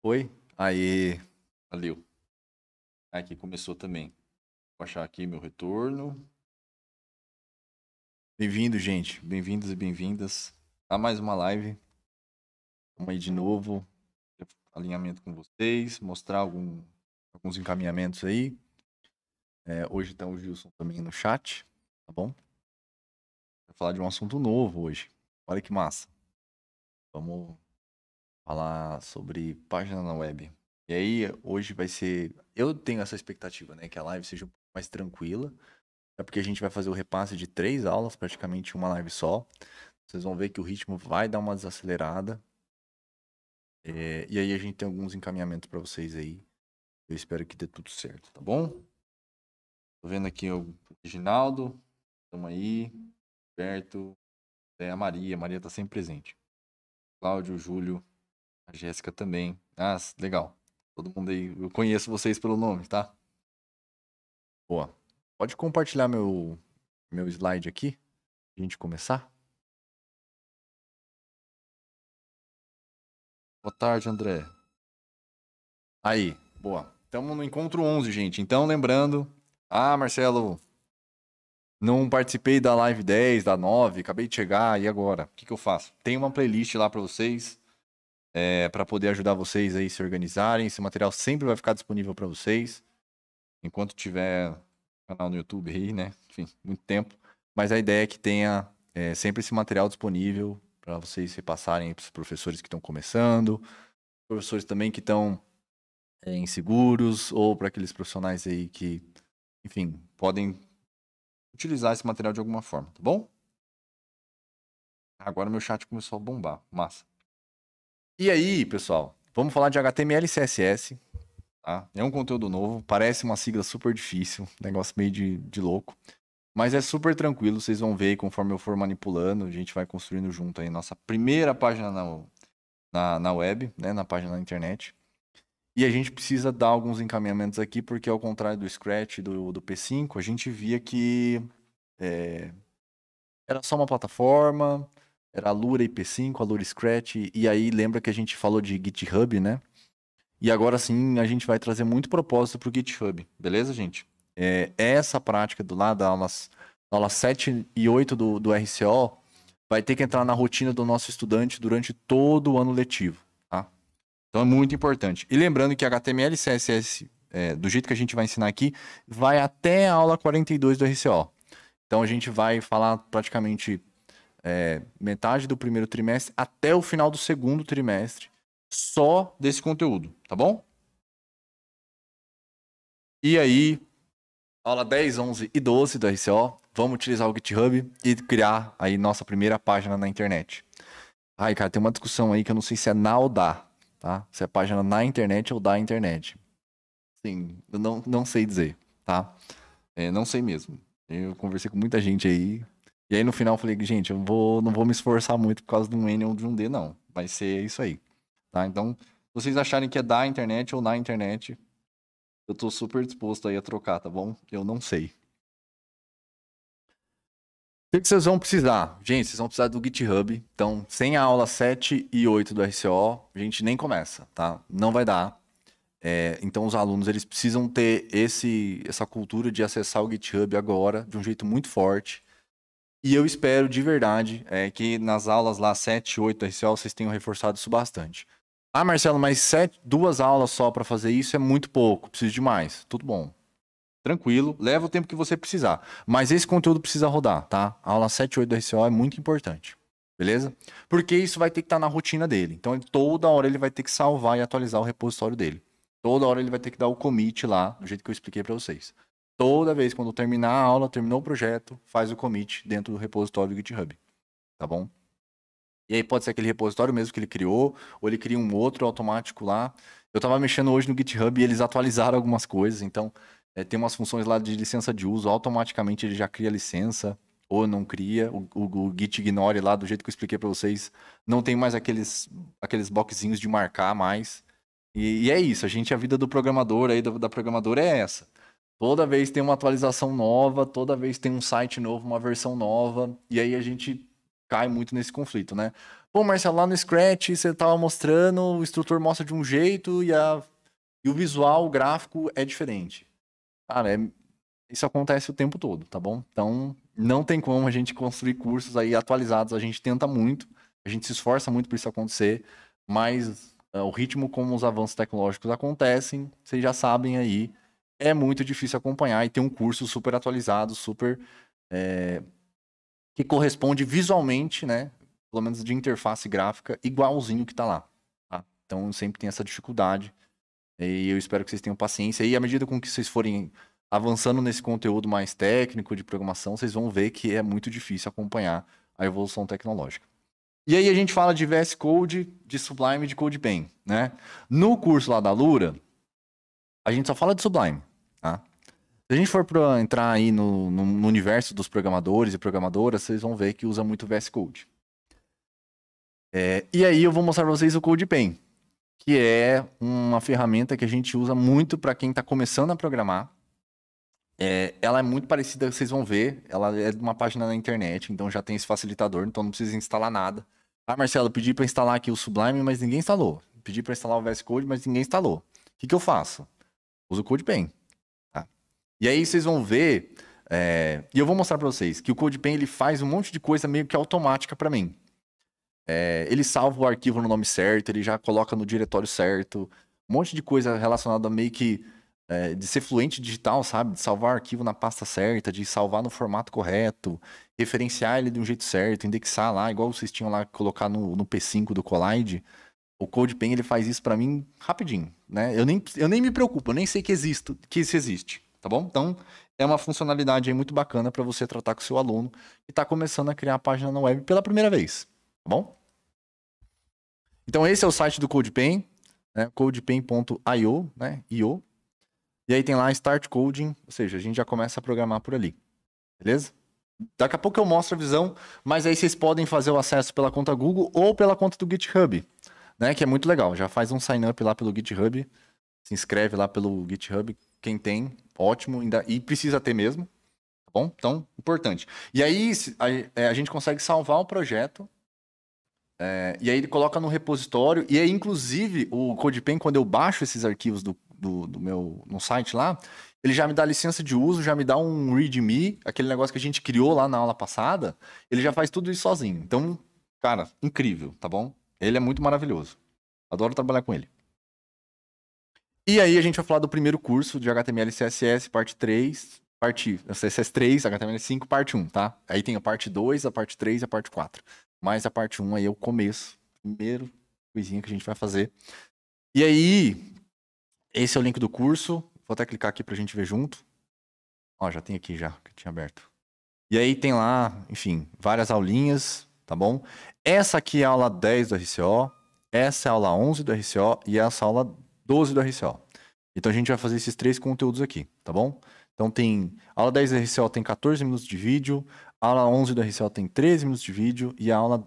Foi? Aí, valeu. Aqui começou também. Vou achar aqui meu retorno. Bem-vindo, gente. Bem-vindos e bem-vindas a mais uma live. Vamos aí de novo. Alinhamento com vocês, mostrar algum, alguns encaminhamentos aí. É, hoje está o Gilson também no chat, tá bom? Vou falar de um assunto novo hoje. Olha que massa. Vamos falar sobre página na web. E aí, hoje vai ser. Eu tenho essa expectativa, né? Que a live seja um pouco mais tranquila. É porque a gente vai fazer o repasse de três aulas, praticamente uma live só. Vocês vão ver que o ritmo vai dar uma desacelerada. É... e aí a gente tem alguns encaminhamentos para vocês aí. Eu espero que dê tudo certo, tá bom? Tô vendo aqui o Reginaldo. Tamo aí. Berto É a Maria. A Maria tá sempre presente. Cláudio, Júlio, a Jéssica também. Ah, legal. Todo mundo aí. Eu conheço vocês pelo nome, tá? Boa. Pode compartilhar meu, meu slide aqui? Pra gente começar? Boa tarde, André. Aí, boa. Estamos no encontro 11, gente. Então, lembrando. Ah, Marcelo, não participei da live 10, da 9, acabei de chegar, e agora? O que, que eu faço? Tem uma playlist lá para vocês é, para poder ajudar vocês aí se organizarem. Esse material sempre vai ficar disponível para vocês, enquanto tiver canal no YouTube aí, né? Enfim, muito tempo. Mas a ideia é que tenha é, sempre esse material disponível para vocês repassarem para os professores que estão começando, professores também que estão é, inseguros, ou para aqueles profissionais aí que, enfim, podem utilizar esse material de alguma forma, tá bom? Agora meu chat começou a bombar. Massa. E aí, pessoal, vamos falar de HTML e CSS. Tá? É um conteúdo novo, parece uma sigla super difícil, negócio meio de, de louco. Mas é super tranquilo, vocês vão ver conforme eu for manipulando, a gente vai construindo junto aí nossa primeira página na, na, na web, né? na página na internet. E a gente precisa dar alguns encaminhamentos aqui, porque ao contrário do Scratch do, do P5, a gente via que é, era só uma plataforma, era a Lura IP5, a Lura Scratch, e aí lembra que a gente falou de GitHub, né? E agora sim a gente vai trazer muito propósito para o GitHub, beleza, gente? É, é, essa prática do lado, aulas, aulas 7 e 8 do, do RCO, vai ter que entrar na rotina do nosso estudante durante todo o ano letivo, tá? Então é muito importante. E lembrando que HTML e CSS, é, do jeito que a gente vai ensinar aqui, vai até a aula 42 do RCO. Então a gente vai falar praticamente é, metade do primeiro trimestre até o final do segundo trimestre, só desse conteúdo, tá bom? E aí, aula 10, 11 e 12 do RCO, vamos utilizar o GitHub e criar aí nossa primeira página na internet. Ai, cara, tem uma discussão aí que eu não sei se é na ou da, tá? Se é página na internet ou da internet. Sim, eu não, não sei dizer, tá? É, não sei mesmo. Eu conversei com muita gente aí, e aí no final eu falei, gente, eu vou, não vou me esforçar muito por causa de um N ou de um D, não. Vai ser isso aí. Tá? Então, se vocês acharem que é da internet ou na internet, eu tô super disposto aí a trocar, tá bom? Eu não sei. O que vocês vão precisar? Gente, vocês vão precisar do GitHub. Então, sem a aula 7 e 8 do RCO, a gente nem começa, tá? Não vai dar. É, então, os alunos eles precisam ter esse, essa cultura de acessar o GitHub agora de um jeito muito forte. E eu espero de verdade é, que nas aulas lá 7, 8 RCO vocês tenham reforçado isso bastante. Ah, Marcelo, mas sete, duas aulas só para fazer isso é muito pouco, preciso de mais. Tudo bom. Tranquilo, leva o tempo que você precisar. Mas esse conteúdo precisa rodar, tá? A aula 7, 8 do RCO é muito importante. Beleza? Porque isso vai ter que estar tá na rotina dele. Então, ele, toda hora ele vai ter que salvar e atualizar o repositório dele. Toda hora ele vai ter que dar o commit lá, do jeito que eu expliquei para vocês toda vez quando terminar a aula, terminou o projeto, faz o commit dentro do repositório do GitHub, tá bom? E aí pode ser aquele repositório mesmo que ele criou, ou ele cria um outro automático lá. Eu estava mexendo hoje no GitHub e eles atualizaram algumas coisas, então é, tem umas funções lá de licença de uso, automaticamente ele já cria licença ou não cria. O, o, o Git Ignore lá, do jeito que eu expliquei para vocês, não tem mais aqueles, aqueles boxinhos de marcar mais. E, e, é isso, a gente, a vida do programador aí, da programadora é essa. Toda vez tem uma atualização nova, toda vez tem um site novo, uma versão nova, e aí a gente cai muito nesse conflito, né? Pô, Marcelo, lá no Scratch você tava mostrando, o instrutor mostra de um jeito e, a, e o visual, o gráfico é diferente. Cara, é, isso acontece o tempo todo, tá bom? Então, não tem como a gente construir cursos aí atualizados, a gente tenta muito, a gente se esforça muito para isso acontecer, mas uh, o ritmo como os avanços tecnológicos acontecem, vocês já sabem aí, é muito difícil acompanhar e ter um curso super atualizado, super. É, que corresponde visualmente, né? Pelo menos de interface gráfica, igualzinho que tá lá. Tá? Então sempre tem essa dificuldade. E eu espero que vocês tenham paciência. E à medida com que vocês forem avançando nesse conteúdo mais técnico de programação, vocês vão ver que é muito difícil acompanhar a evolução tecnológica. E aí a gente fala de VS Code, de Sublime e de CodePen, né? No curso lá da Lura, a gente só fala de Sublime. Tá? Se a gente for pra entrar aí no, no, no universo dos programadores e programadoras, vocês vão ver que usa muito VS Code. É, e aí eu vou mostrar para vocês o CodePen, que é uma ferramenta que a gente usa muito para quem está começando a programar. É, ela é muito parecida, vocês vão ver, ela é de uma página na internet, então já tem esse facilitador, então não precisa instalar nada. Ah, Marcelo, pedi para instalar aqui o Sublime, mas ninguém instalou. Pedi para instalar o VS Code, mas ninguém instalou. O que, que eu faço? Uso o CodePen. E aí vocês vão ver, é, e eu vou mostrar para vocês, que o CodePen ele faz um monte de coisa meio que automática para mim. É, ele salva o arquivo no nome certo, ele já coloca no diretório certo, um monte de coisa relacionada a meio que é, de ser fluente digital, sabe? De salvar o arquivo na pasta certa, de salvar no formato correto, referenciar ele de um jeito certo, indexar lá, igual vocês tinham lá colocar no, no P5 do Collide. O CodePen ele faz isso para mim rapidinho, né? Eu nem, eu nem me preocupo, eu nem sei que existe, que isso existe tá bom? Então, é uma funcionalidade aí muito bacana para você tratar com o seu aluno que está começando a criar a página na web pela primeira vez, tá bom? Então, esse é o site do CodePen, né? codepen.io, né? IO. E aí tem lá Start Coding, ou seja, a gente já começa a programar por ali, beleza? Daqui a pouco eu mostro a visão, mas aí vocês podem fazer o acesso pela conta Google ou pela conta do GitHub, né? Que é muito legal. Já faz um sign up lá pelo GitHub, se inscreve lá pelo GitHub, quem tem, ótimo, ainda, e precisa ter mesmo. Tá bom? Então, importante. E aí a, é, a gente consegue salvar o projeto. É, e aí ele coloca no repositório. E aí, inclusive, o CodePen, quando eu baixo esses arquivos do, do, do meu no site lá, ele já me dá licença de uso, já me dá um README, aquele negócio que a gente criou lá na aula passada. Ele já faz tudo isso sozinho. Então, cara, incrível, tá bom? Ele é muito maravilhoso. Adoro trabalhar com ele. E aí a gente vai falar do primeiro curso de HTML e CSS, parte 3, parte CSS 3, HTML 5, parte 1, tá? Aí tem a parte 2, a parte 3 e a parte 4. Mas a parte 1 aí é o começo, primeiro coisinha que a gente vai fazer. E aí, esse é o link do curso. Vou até clicar aqui pra gente ver junto. Ó, já tem aqui já, que eu tinha aberto. E aí tem lá, enfim, várias aulinhas, tá bom? Essa aqui é a aula 10 do RCO, essa é a aula 11 do RCO e essa é aula 12 do RCO. Então a gente vai fazer esses três conteúdos aqui, tá bom? Então tem aula 10 do RCO tem 14 minutos de vídeo, aula 11 do RCO tem 13 minutos de vídeo e a aula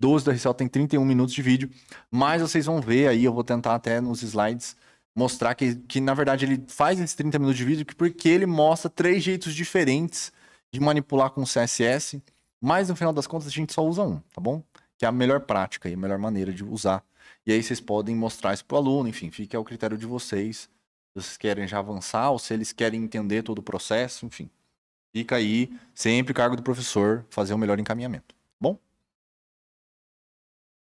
12 do RCO tem 31 minutos de vídeo. Mas vocês vão ver aí, eu vou tentar até nos slides mostrar que, que na verdade ele faz esses 30 minutos de vídeo porque ele mostra três jeitos diferentes de manipular com CSS, mas no final das contas a gente só usa um, tá bom? Que é a melhor prática e a melhor maneira de usar e aí vocês podem mostrar isso para o aluno, enfim, fica ao critério de vocês. Se vocês querem já avançar ou se eles querem entender todo o processo, enfim. Fica aí, sempre cargo do professor, fazer o melhor encaminhamento. Tá bom?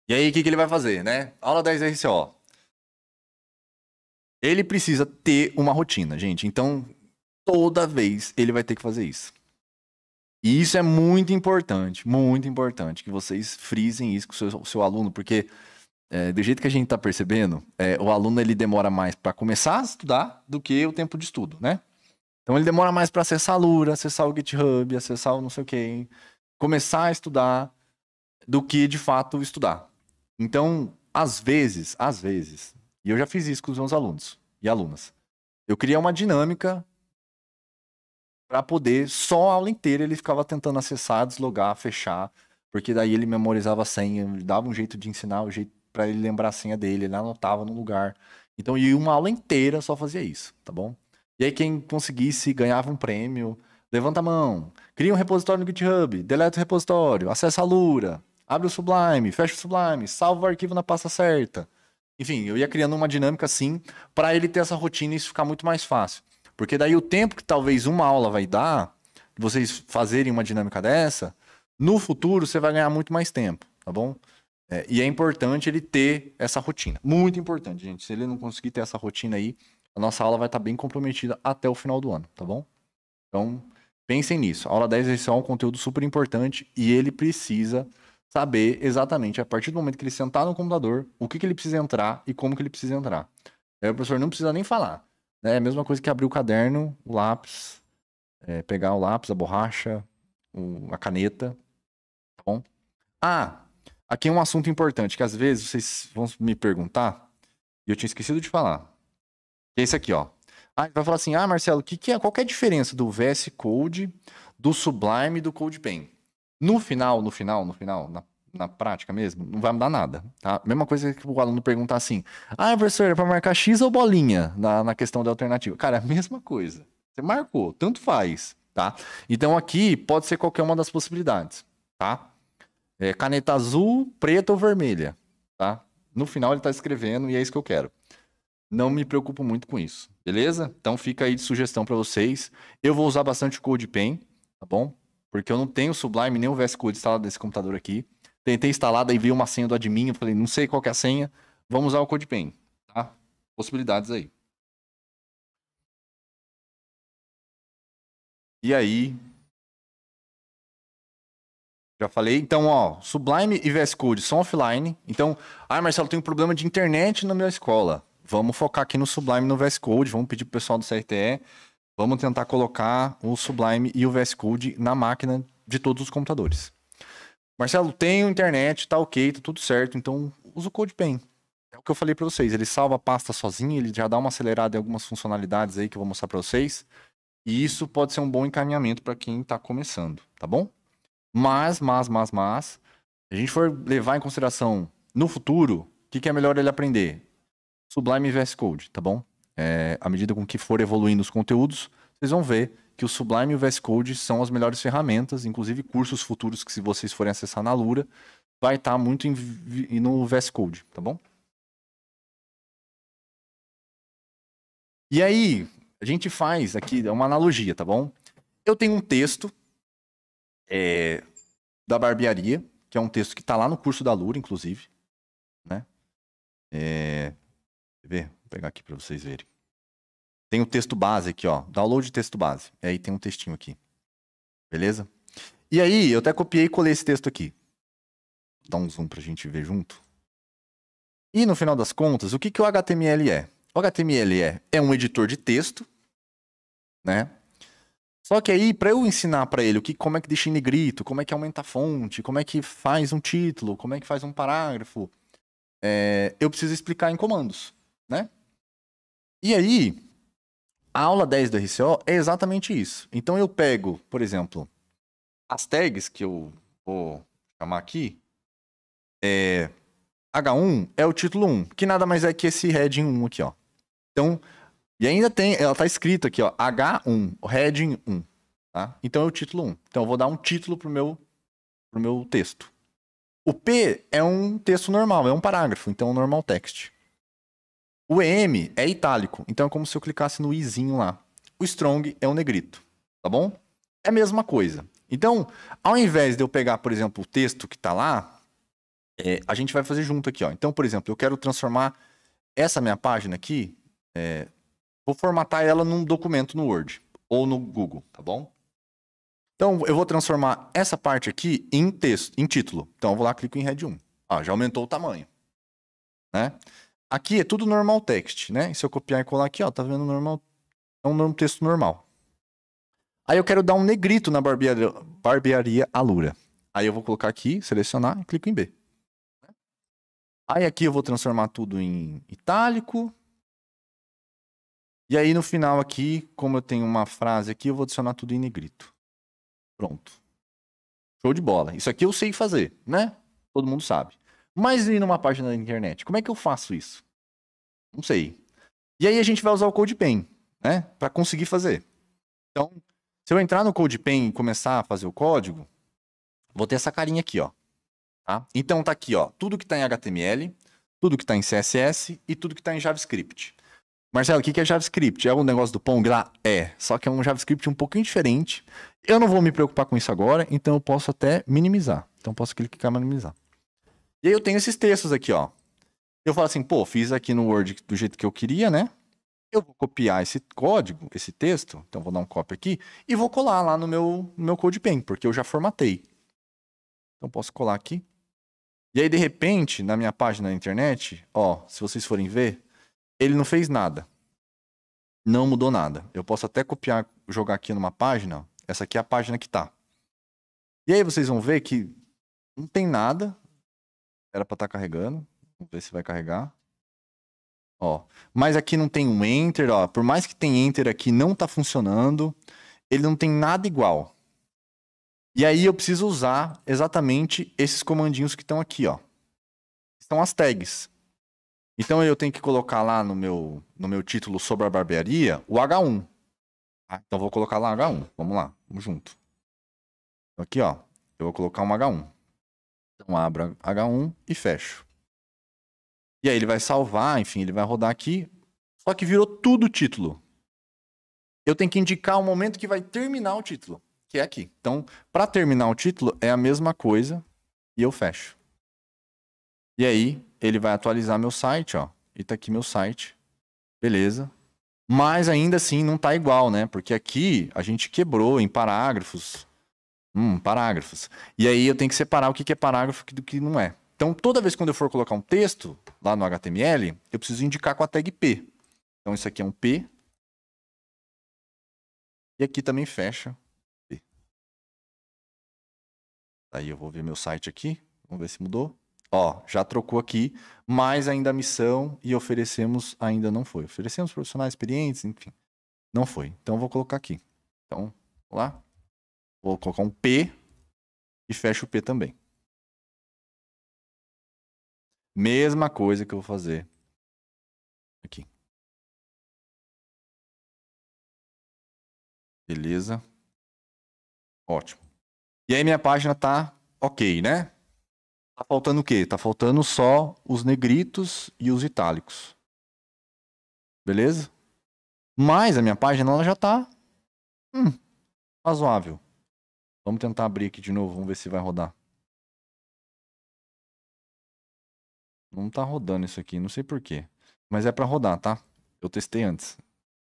E aí, o que, que ele vai fazer, né? Aula 10 RCO. Ele precisa ter uma rotina, gente. Então, toda vez ele vai ter que fazer isso. E isso é muito importante, muito importante que vocês frisem isso com o seu, seu aluno, porque é, do jeito que a gente está percebendo, é, o aluno ele demora mais para começar a estudar do que o tempo de estudo, né? Então ele demora mais para acessar a Lura, acessar o GitHub, acessar o não sei o quê, começar a estudar do que de fato estudar. Então, às vezes, às vezes, e eu já fiz isso com os meus alunos e alunas, eu criei uma dinâmica para poder só a aula inteira ele ficava tentando acessar, deslogar, fechar, porque daí ele memorizava a senha, dava um jeito de ensinar, o jeito para ele lembrar a senha dele, ele anotava no lugar. Então, e uma aula inteira só fazia isso, tá bom? E aí quem conseguisse ganhava um prêmio. Levanta a mão, cria um repositório no GitHub, deleta o repositório, acessa a Lura, abre o Sublime, fecha o Sublime, salva o arquivo na pasta certa. Enfim, eu ia criando uma dinâmica assim para ele ter essa rotina e isso ficar muito mais fácil. Porque daí o tempo que talvez uma aula vai dar, vocês fazerem uma dinâmica dessa, no futuro você vai ganhar muito mais tempo, tá bom? É, e é importante ele ter essa rotina. Muito importante, gente. Se ele não conseguir ter essa rotina aí, a nossa aula vai estar tá bem comprometida até o final do ano, tá bom? Então, pensem nisso. A aula 10 é um conteúdo super importante e ele precisa saber exatamente, a partir do momento que ele sentar no computador, o que, que ele precisa entrar e como que ele precisa entrar. Aí o professor não precisa nem falar. Né? É a mesma coisa que abrir o caderno, o lápis, é, pegar o lápis, a borracha, o, a caneta, tá bom? Ah, Aqui é um assunto importante que às vezes vocês vão me perguntar e eu tinha esquecido de falar. É esse aqui, ó. Ah, vai falar assim: "Ah, Marcelo, que que é, qual que é a diferença do VS Code, do Sublime e do CodePen?" No final, no final, no final, na, na prática mesmo, não vai mudar nada, tá? Mesma coisa que o aluno perguntar assim: "Ah, professor, é para marcar X ou bolinha na, na questão da alternativa?" Cara, é a mesma coisa. Você marcou, tanto faz, tá? Então aqui pode ser qualquer uma das possibilidades, tá? é, caneta azul, preta ou vermelha, tá? No final ele está escrevendo e é isso que eu quero. Não me preocupo muito com isso, beleza? Então fica aí de sugestão para vocês. Eu vou usar bastante Code Pen, tá bom? Porque eu não tenho o Sublime nem o VS Code instalado nesse computador aqui. Tentei instalar, daí veio uma senha do admin, eu falei, não sei qual é a senha, vamos usar o Code Pen, tá? Possibilidades aí. E aí, já falei. Então, ó, Sublime e VS Code são offline. Então, ah, Marcelo, tem um problema de internet na minha escola. Vamos focar aqui no Sublime e no VS Code. Vamos pedir pro pessoal do CRTE. Vamos tentar colocar o Sublime e o VS Code na máquina de todos os computadores. Marcelo, tem internet, tá ok, tá tudo certo. Então, usa o CodePen. É o que eu falei para vocês. Ele salva a pasta sozinho, ele já dá uma acelerada em algumas funcionalidades aí que eu vou mostrar para vocês. E isso pode ser um bom encaminhamento para quem está começando, tá bom? Mas, mas, mas, mas, se a gente for levar em consideração no futuro, o que, que, é melhor ele aprender? Sublime e VS Code, tá bom? É, à medida com que for evoluindo os conteúdos, vocês vão ver que o Sublime e o VS Code são as melhores ferramentas, inclusive cursos futuros que se vocês forem acessar na Lura, vai estar tá muito em, no VS Code, tá bom? E aí, a gente faz aqui uma analogia, tá bom? Eu tenho um texto é, da barbearia, que é um texto que está lá no curso da Lura, inclusive. Né? É, ver? Vou pegar aqui para vocês verem. Tem o texto base aqui, ó. Download de texto base. E aí tem um textinho aqui. Beleza? E aí, eu até copiei e colei esse texto aqui. Dá um zoom pra gente ver junto. E no final das contas, o que, que o HTML é? O HTML é, é um editor de texto, né? Só que aí, para eu ensinar para ele o que, como é que deixa em negrito, como é que aumenta a fonte, como é que faz um título, como é que faz um parágrafo, é, eu preciso explicar em comandos, né? E aí, a aula 10 do RCO é exatamente isso. Então eu pego, por exemplo, as tags que eu vou chamar aqui, é, H1 é o título 1, que nada mais é que esse heading 1 aqui, ó. Então, e ainda tem, ela tá escrita aqui, ó, H1, heading 1, tá? Então é o título 1. Então eu vou dar um título pro meu, pro meu texto. O P é um texto normal, é um parágrafo, então é um normal text. O EM é itálico, então é como se eu clicasse no izinho lá. O strong é um negrito, tá bom? É a mesma coisa. Então, ao invés de eu pegar, por exemplo, o texto que está lá, é, a gente vai fazer junto aqui, ó. Então, por exemplo, eu quero transformar essa minha página aqui, é, Vou formatar ela num documento no Word ou no Google, tá bom? Então, eu vou transformar essa parte aqui em texto, em título. Então, eu vou lá, clico em Red 1. Ah, já aumentou o tamanho. Né? Aqui é tudo normal text, né? E se eu copiar e colar aqui, ó, tá vendo normal? É um texto normal. Aí eu quero dar um negrito na barbearia, barbearia Alura. Aí eu vou colocar aqui, selecionar e clico em B. Né? Aí aqui eu vou transformar tudo em itálico. E aí no final aqui, como eu tenho uma frase aqui, eu vou adicionar tudo em negrito. Pronto. Show de bola. Isso aqui eu sei fazer, né? Todo mundo sabe. Mas e numa página da internet? Como é que eu faço isso? Não sei. E aí a gente vai usar o CodePen, né? Para conseguir fazer. Então, se eu entrar no CodePen e começar a fazer o código, vou ter essa carinha aqui, ó. Tá? Então tá aqui, ó, tudo que está em HTML, tudo que está em CSS e tudo que está em JavaScript. Marcelo, o que é JavaScript? É um negócio do Pong lá? É. Só que é um JavaScript um pouquinho diferente. Eu não vou me preocupar com isso agora, então eu posso até minimizar. Então eu posso clicar em minimizar. E aí eu tenho esses textos aqui, ó. Eu falo assim, pô, fiz aqui no Word do jeito que eu queria, né? Eu vou copiar esse código, esse texto, então vou dar um copy aqui, e vou colar lá no meu, no meu CodePen, porque eu já formatei. Então posso colar aqui. E aí, de repente, na minha página da internet, ó, se vocês forem ver, ele não fez nada. Não mudou nada. Eu posso até copiar, jogar aqui numa página. Essa aqui é a página que tá. E aí vocês vão ver que não tem nada. Era para estar tá carregando. Vamos ver se vai carregar. Ó, mas aqui não tem um enter, ó. Por mais que tenha enter aqui, não tá funcionando. Ele não tem nada igual. E aí eu preciso usar exatamente esses comandinhos que estão aqui, ó. São as tags. Então eu tenho que colocar lá no meu, no meu título sobre a barbearia o H1. Ah, então vou colocar lá H1. Vamos lá, vamos junto. Então, aqui, ó, eu vou colocar um H1. Então abro H1 e fecho. E aí ele vai salvar, enfim, ele vai rodar aqui. Só que virou tudo título. Eu tenho que indicar o momento que vai terminar o título, que é aqui. Então, para terminar o título é a mesma coisa e eu fecho. E aí ele vai atualizar meu site, ó. E tá aqui meu site. Beleza. Mas ainda assim não tá igual, né? Porque aqui a gente quebrou em parágrafos. Hum, parágrafos. E aí eu tenho que separar o que é parágrafo do que não é. Então, toda vez que eu for colocar um texto lá no HTML, eu preciso indicar com a tag P. Então, isso aqui é um P. E aqui também fecha P. Aí eu vou ver meu site aqui. Vamos ver se mudou ó, já trocou aqui, mas ainda a missão e oferecemos ainda não foi. Oferecemos profissionais experientes, enfim, não foi. Então vou colocar aqui. Então, lá. Vou colocar um P e fecho o P também. Mesma coisa que eu vou fazer aqui. Beleza. Ótimo. E aí minha página tá ok, né? Tá faltando o quê? Tá faltando só os negritos e os itálicos. Beleza? Mas a minha página ela já tá hum, razoável. Vamos tentar abrir aqui de novo, vamos ver se vai rodar. Não tá rodando isso aqui, não sei porquê. Mas é para rodar, tá? Eu testei antes.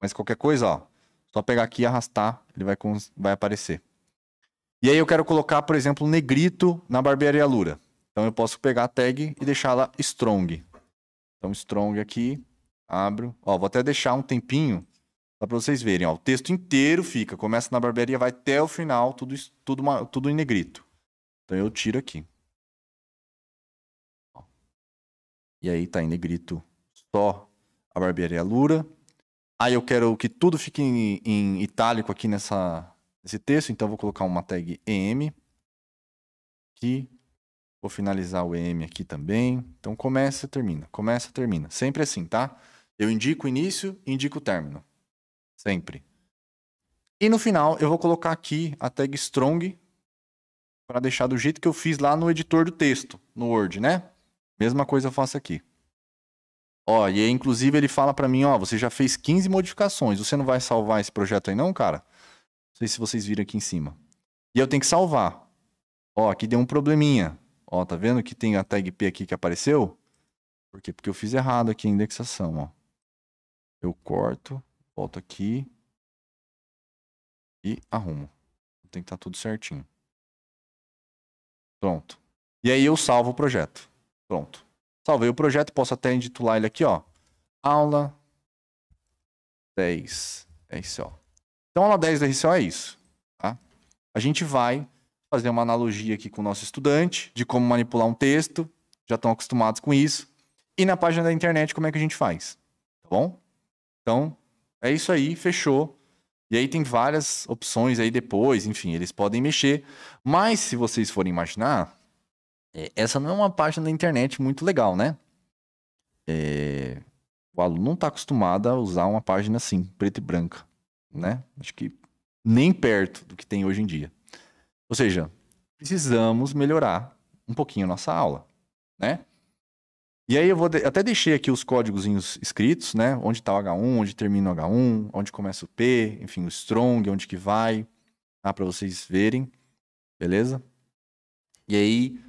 Mas qualquer coisa, ó, só pegar aqui e arrastar, ele vai, vai aparecer. E aí eu quero colocar, por exemplo, negrito na barbearia Lura. Então eu posso pegar a tag e deixá-la strong. Então strong aqui, abro. Ó, vou até deixar um tempinho só para vocês verem. Ó, o texto inteiro fica, começa na barbearia, vai até o final, tudo, tudo, tudo em negrito. Então eu tiro aqui. Ó. E aí tá em negrito só a barbearia Lura. Aí eu quero que tudo fique em, em itálico aqui nessa, nesse texto, então vou colocar uma tag em aqui Vou finalizar o EM aqui também. Então começa, termina, começa, termina. Sempre assim, tá? Eu indico o início e indico o término. Sempre. E no final eu vou colocar aqui a tag strong para deixar do jeito que eu fiz lá no editor do texto, no Word, né? Mesma coisa eu faço aqui. Ó, e aí, inclusive ele fala para mim, ó, você já fez 15 modificações, você não vai salvar esse projeto aí não, cara? Não sei se vocês viram aqui em cima. E eu tenho que salvar. Ó, aqui deu um probleminha. Ó, tá vendo que tem a tag P aqui que apareceu? Por quê? Porque eu fiz errado aqui a indexação, ó. Eu corto, volto aqui e arrumo. Tem que estar tá tudo certinho. Pronto. E aí eu salvo o projeto. Pronto. Salvei o projeto, posso até intitular ele aqui, ó. Aula 10 RCO. Então, aula 10 da RCO é isso. Tá? A gente vai fazer uma analogia aqui com o nosso estudante, de como manipular um texto, já estão acostumados com isso. E na página da internet, como é que a gente faz? Tá bom? Então, é isso aí, fechou. E aí tem várias opções aí depois, enfim, eles podem mexer. Mas se vocês forem imaginar, é, essa não é uma página da internet muito legal, né? É... O aluno não está acostumado a usar uma página assim, preta e branca, né? Acho que nem perto do que tem hoje em dia. Ou seja, precisamos melhorar um pouquinho a nossa aula, né? E aí eu vou de... até deixei aqui os códigos escritos, né? Onde está o H1, onde termina o H1, onde começa o P, enfim, o strong, onde que vai, tá? Para vocês verem, beleza? E aí,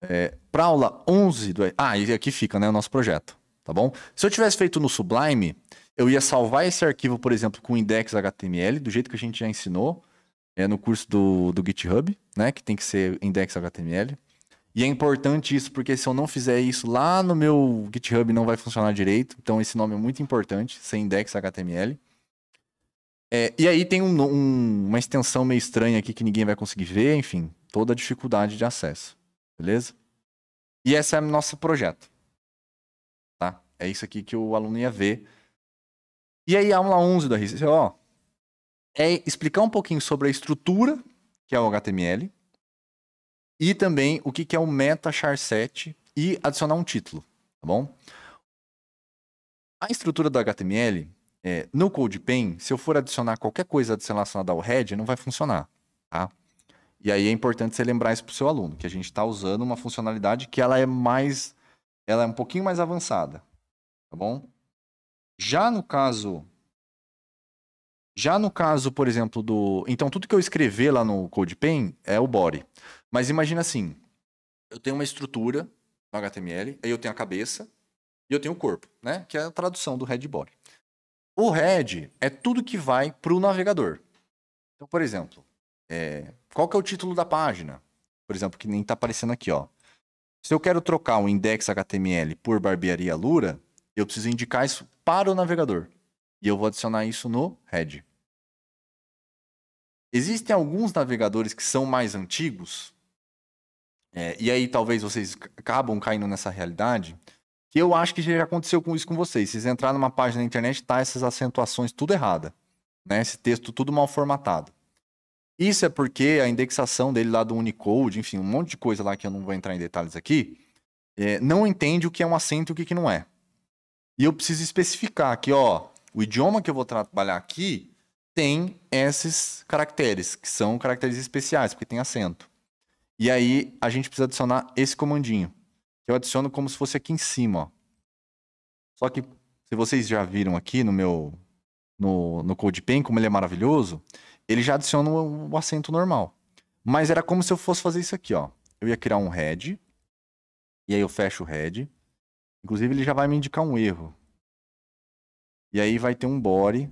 é, para aula 11 do... Ah, e aqui fica, né, o nosso projeto, tá bom? Se eu tivesse feito no Sublime, eu ia salvar esse arquivo, por exemplo, com index.html, do jeito que a gente já ensinou, é, no curso do, do GitHub, né? Que tem que ser index HTML. E é importante isso, porque se eu não fizer isso lá no meu GitHub não vai funcionar direito. Então esse nome é muito importante, ser index HTML. É, e aí tem um, um, uma extensão meio estranha aqui que ninguém vai conseguir ver, enfim, toda a dificuldade de acesso, beleza? E esse é o nosso projeto, tá? É isso aqui que o aluno ia ver. E aí a aula 11 da RCO, é explicar um pouquinho sobre a estrutura, que é o HTML, e também o que é o meta char set e adicionar um título, tá bom? A estrutura do HTML, é, no CodePen, se eu for adicionar qualquer coisa relacionada ao head, não vai funcionar, tá? E aí é importante você lembrar isso para o seu aluno, que a gente está usando uma funcionalidade que ela é mais, ela é um pouquinho mais avançada, tá bom? Já no caso já no caso, por exemplo, do. Então, tudo que eu escrever lá no CodePen é o body. Mas imagina assim: eu tenho uma estrutura no HTML, aí eu tenho a cabeça e eu tenho o corpo, né? Que é a tradução do head body. O head é tudo que vai para o navegador. Então, por exemplo, é... qual que é o título da página? Por exemplo, que nem está aparecendo aqui, ó. Se eu quero trocar o index HTML por barbearia Lura, eu preciso indicar isso para o navegador. E eu vou adicionar isso no head. Existem alguns navegadores que são mais antigos, é, e aí talvez vocês acabam caindo nessa realidade, que eu acho que já aconteceu com isso com vocês. Vocês entraram numa página na internet, tá essas acentuações tudo errada, né? Esse texto tudo mal formatado. Isso é porque a indexação dele lá do Unicode, enfim, um monte de coisa lá que eu não vou entrar em detalhes aqui, é, não entende o que é um acento e o que, que não é. E eu preciso especificar aqui, ó, o idioma que eu vou trabalhar aqui tem esses caracteres, que são caracteres especiais, porque tem acento. E aí a gente precisa adicionar esse comandinho, que eu adiciono como se fosse aqui em cima. Ó. Só que, se vocês já viram aqui no meu no, no CodePen, como ele é maravilhoso, ele já adiciona o, o acento normal. Mas era como se eu fosse fazer isso aqui, ó. Eu ia criar um head, e aí eu fecho o head. Inclusive, ele já vai me indicar um erro. E aí vai ter um body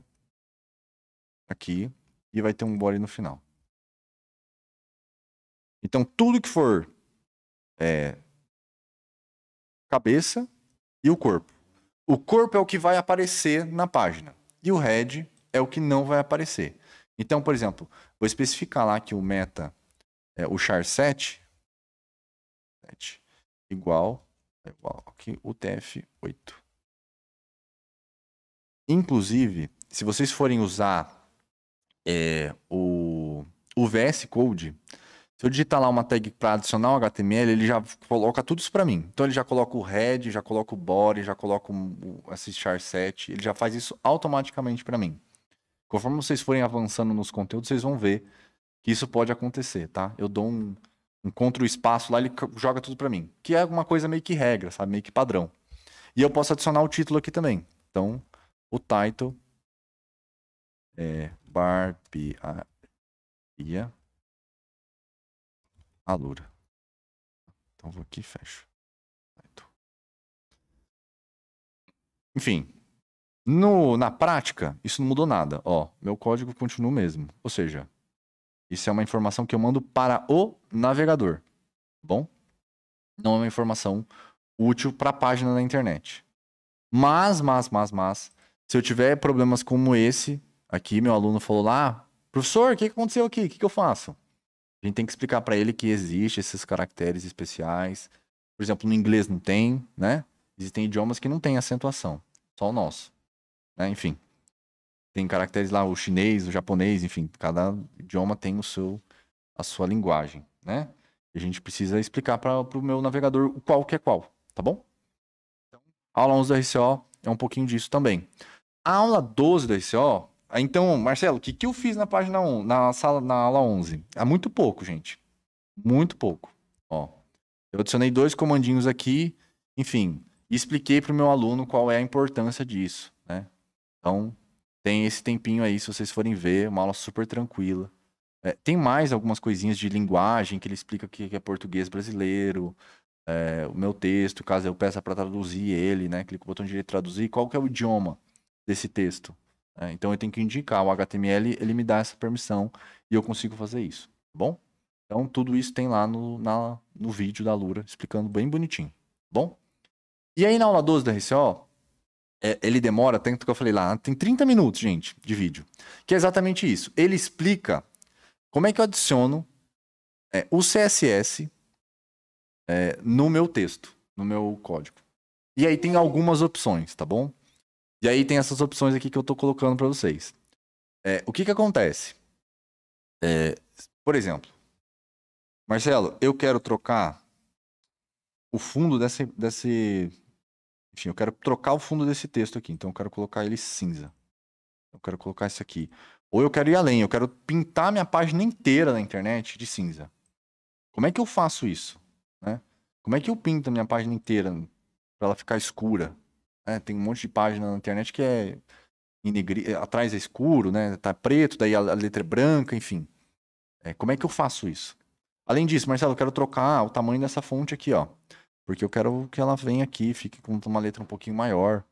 aqui e vai ter um body no final. Então tudo que for é, cabeça e o corpo. O corpo é o que vai aparecer na página e o head é o que não vai aparecer. Então, por exemplo, vou especificar lá que o meta é o char 7, 7 igual, é igual aqui o tf8. Inclusive, se vocês forem usar é, o, o VS Code, se eu digitar lá uma tag para adicionar o HTML, ele já coloca tudo isso para mim. Então ele já coloca o head, já coloca o body, já coloca o esse char set, ele já faz isso automaticamente para mim. Conforme vocês forem avançando nos conteúdos, vocês vão ver que isso pode acontecer, tá? Eu dou um encontro o espaço lá, ele joga tudo para mim, que é alguma coisa meio que regra, sabe, meio que padrão. E eu posso adicionar o título aqui também. Então, o title é barbearia alura. Então vou aqui e fecho. Enfim, no, na prática, isso não mudou nada. Ó, meu código continua o mesmo. Ou seja, isso é uma informação que eu mando para o navegador. Tá bom? Não é uma informação útil para a página da internet. Mas, mas, mas, mas, se eu tiver problemas como esse, aqui meu aluno falou lá, professor, o que aconteceu aqui? O que, eu faço? A gente tem que explicar para ele que existe esses caracteres especiais. Por exemplo, no inglês não tem, né? Existem idiomas que não tem acentuação, só o nosso. Né? Enfim, tem caracteres lá, o chinês, o japonês, enfim, cada idioma tem o seu, a sua linguagem, né? E a gente precisa explicar para o meu navegador o qual que é qual, tá bom? Então, aula 11 da RCO é um pouquinho disso também. A aula 12 da ICO. Então, Marcelo, o que, que eu fiz na página 1, na sala, na aula 11? Há é muito pouco, gente. Muito pouco. Ó, eu adicionei dois comandinhos aqui, enfim, expliquei para o meu aluno qual é a importância disso, né? Então, tem esse tempinho aí, se vocês forem ver, é uma aula super tranquila. É, tem mais algumas coisinhas de linguagem que ele explica o que é português brasileiro, é, o meu texto, caso eu peça para traduzir ele, né? Clica o botão direito traduzir, qual que é o idioma desse texto. É, então eu tenho que indicar o HTML, ele me dá essa permissão e eu consigo fazer isso, tá bom? Então tudo isso tem lá no, na, no vídeo da Lura, explicando bem bonitinho, tá bom? E aí na aula 12 da RCO, é, ele demora, tanto que eu falei lá, tem 30 minutos, gente, de vídeo. Que é exatamente isso. Ele explica como é que eu adiciono é, o CSS é, no meu texto, no meu código. E aí tem algumas opções, tá bom? E aí tem essas opções aqui que eu tô colocando para vocês. É, o que que acontece? É, por exemplo, Marcelo, eu quero trocar o fundo desse, desse. Enfim, eu quero trocar o fundo desse texto aqui. Então eu quero colocar ele cinza. Eu quero colocar isso aqui. Ou eu quero ir além, eu quero pintar minha página inteira na internet de cinza. Como é que eu faço isso? Né? Como é que eu pinto a minha página inteira para ela ficar escura? É, tem um monte de página na internet que é inegri... É, atrás é escuro, né? Tá preto, daí a letra é branca, enfim. É, como é que eu faço isso? Além disso, Marcelo, eu quero trocar o tamanho dessa fonte aqui, ó. Porque eu quero que ela venha aqui, fique com uma letra um pouquinho maior.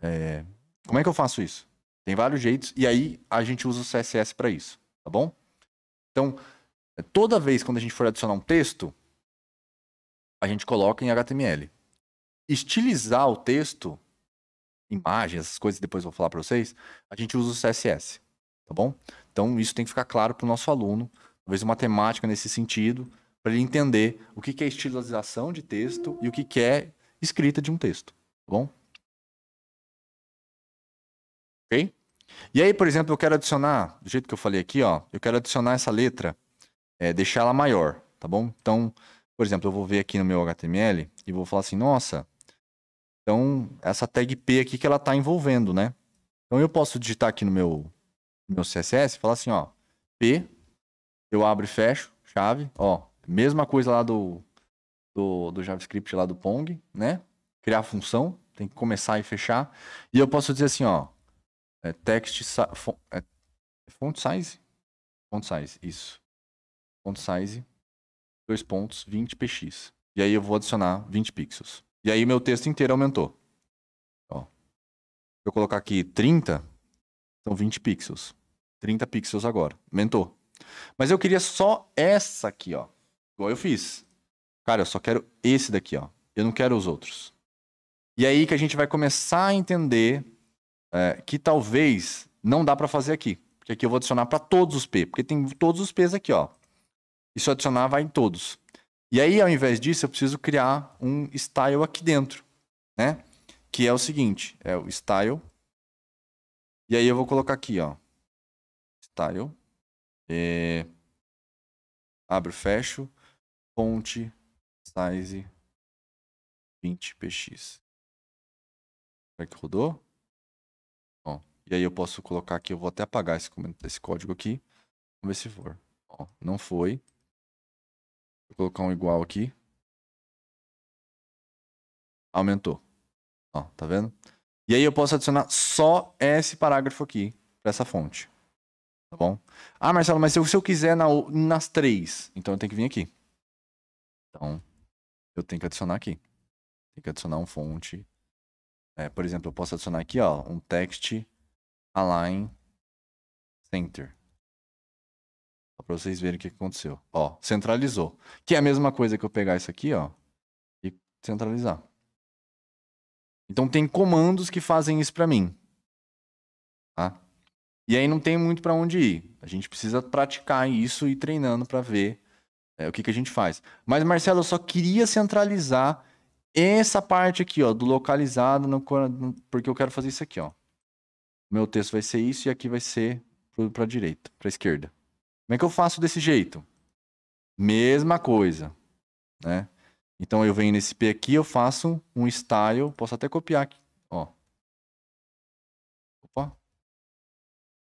É... Como é que eu faço isso? Tem vários jeitos, e aí a gente usa o CSS para isso, tá bom? Então, toda vez quando a gente for adicionar um texto, a gente coloca em HTML estilizar o texto, imagens, essas coisas, depois eu vou falar para vocês, a gente usa o CSS, tá bom? Então, isso tem que ficar claro para o nosso aluno, talvez uma temática nesse sentido, para ele entender o que, é estilização de texto e o que, que é escrita de um texto, tá bom? Ok? E aí, por exemplo, eu quero adicionar, do jeito que eu falei aqui, ó, eu quero adicionar essa letra, é, deixar ela maior, tá bom? Então, por exemplo, eu vou ver aqui no meu HTML e vou falar assim, nossa, então, essa tag P aqui que ela está envolvendo, né? Então, eu posso digitar aqui no meu, meu CSS e falar assim, ó, P, eu abro e fecho, chave, ó, mesma coisa lá do, do, do JavaScript lá do Pong, né? Criar função, tem que começar e fechar. E eu posso dizer assim, ó, é text, font, é, é, font size? Font size, isso. Font size, dois pontos, 20 px. E aí eu vou adicionar 20 pixels. E aí meu texto inteiro aumentou. Ó. Se eu colocar aqui 30, são 20 pixels. 30 pixels agora. Aumentou. Mas eu queria só essa aqui, ó. Igual eu fiz. Cara, eu só quero esse daqui, ó. Eu não quero os outros. E aí que a gente vai começar a entender é, que talvez não dá para fazer aqui. Porque aqui eu vou adicionar para todos os P. Porque tem todos os P's aqui, ó. E se eu adicionar, vai em todos. E aí, ao invés disso, eu preciso criar um style aqui dentro, né? Que é o seguinte, é o style. E aí eu vou colocar aqui, ó. Style. E... É, abro, fecho. Fonte. Size. 20px. Será que rodou? Ó, e aí eu posso colocar aqui, eu vou até apagar esse, esse código aqui. Vamos ver se for. Ó, não foi. Vou colocar um igual aqui. Aumentou. Ó, tá vendo? E aí eu posso adicionar só esse parágrafo aqui para essa fonte. Tá bom? Ah, Marcelo, mas se eu, quiser na, nas três, então eu tenho que vir aqui. Então, eu tenho que adicionar aqui. Tenho que adicionar um fonte. É, por exemplo, eu posso adicionar aqui, ó, um text align center para vocês verem o que aconteceu. Ó, centralizou. Que é a mesma coisa que eu pegar isso aqui, ó, e centralizar. Então tem comandos que fazem isso para mim. Tá? E aí não tem muito para onde ir. A gente precisa praticar isso e ir treinando para ver é, o que, que a gente faz. Mas Marcelo, eu só queria centralizar essa parte aqui, ó, do localizado, no, no, porque eu quero fazer isso aqui, ó. Meu texto vai ser isso e aqui vai ser para direita, para esquerda. Como é que eu faço desse jeito? Mesma coisa, né? Então eu venho nesse P aqui, eu faço um style, posso até copiar aqui, ó. Opa.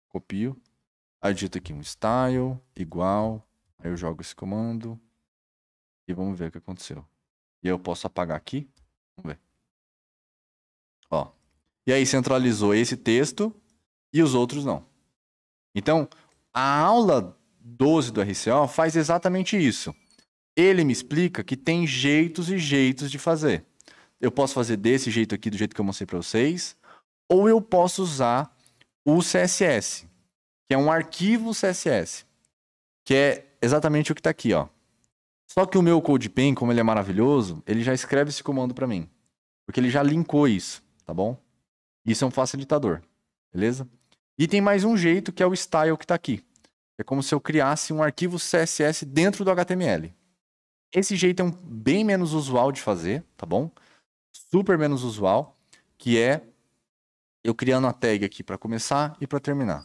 Copio. Aí digito aqui um style igual, aí eu jogo esse comando e vamos ver o que aconteceu. E eu posso apagar aqui, vamos ver. Ó. E aí centralizou esse texto e os outros não. Então, a aula 12 do RCO faz exatamente isso. Ele me explica que tem jeitos e jeitos de fazer. Eu posso fazer desse jeito aqui, do jeito que eu mostrei para vocês, ou eu posso usar o CSS, que é um arquivo CSS, que é exatamente o que está aqui, ó. Só que o meu CodePen, como ele é maravilhoso, ele já escreve esse comando para mim, porque ele já linkou isso, tá bom? Isso é um facilitador, beleza? E tem mais um jeito que é o style que está aqui. É como se eu criasse um arquivo CSS dentro do HTML. Esse jeito é um bem menos usual de fazer, tá bom? Super menos usual, que é eu criando a tag aqui para começar e para terminar.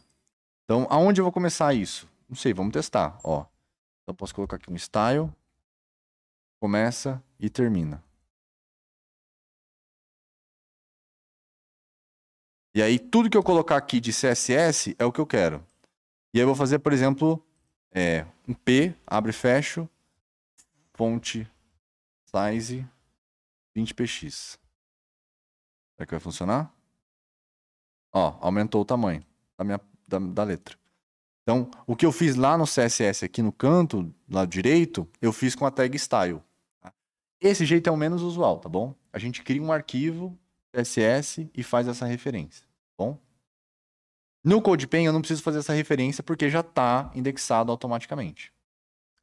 Então, aonde eu vou começar isso? Não sei, vamos testar, ó. Então, posso colocar aqui um style, começa e termina. E aí, tudo que eu colocar aqui de CSS é o que eu quero. E aí eu vou fazer, por exemplo, é, um P, abre e fecho, fonte size 20px. Será que vai funcionar? Ó, aumentou o tamanho da, minha, da, da letra. Então, o que eu fiz lá no CSS aqui no canto, lá direito, eu fiz com a tag style. Tá? Esse jeito é o menos usual, tá bom? A gente cria um arquivo CSS e faz essa referência, tá bom? No CodePen eu não preciso fazer essa referência porque já está indexado automaticamente.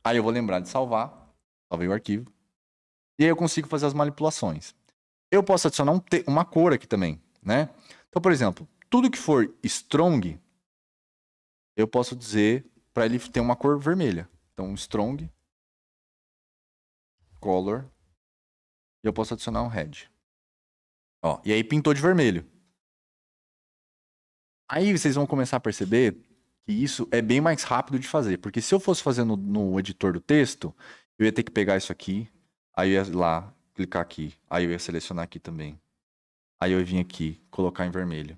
Aí eu vou lembrar de salvar, salvei o arquivo, e aí eu consigo fazer as manipulações. Eu posso adicionar um uma cor aqui também, né? Então, por exemplo, tudo que for strong, eu posso dizer para ele ter uma cor vermelha. Então, strong, color, e eu posso adicionar um red. Ó, e aí pintou de vermelho. Aí vocês vão começar a perceber que isso é bem mais rápido de fazer. Porque se eu fosse fazer no, no editor do texto, eu ia ter que pegar isso aqui, aí eu ia lá, clicar aqui, aí eu ia selecionar aqui também. Aí eu ia vir aqui, colocar em vermelho.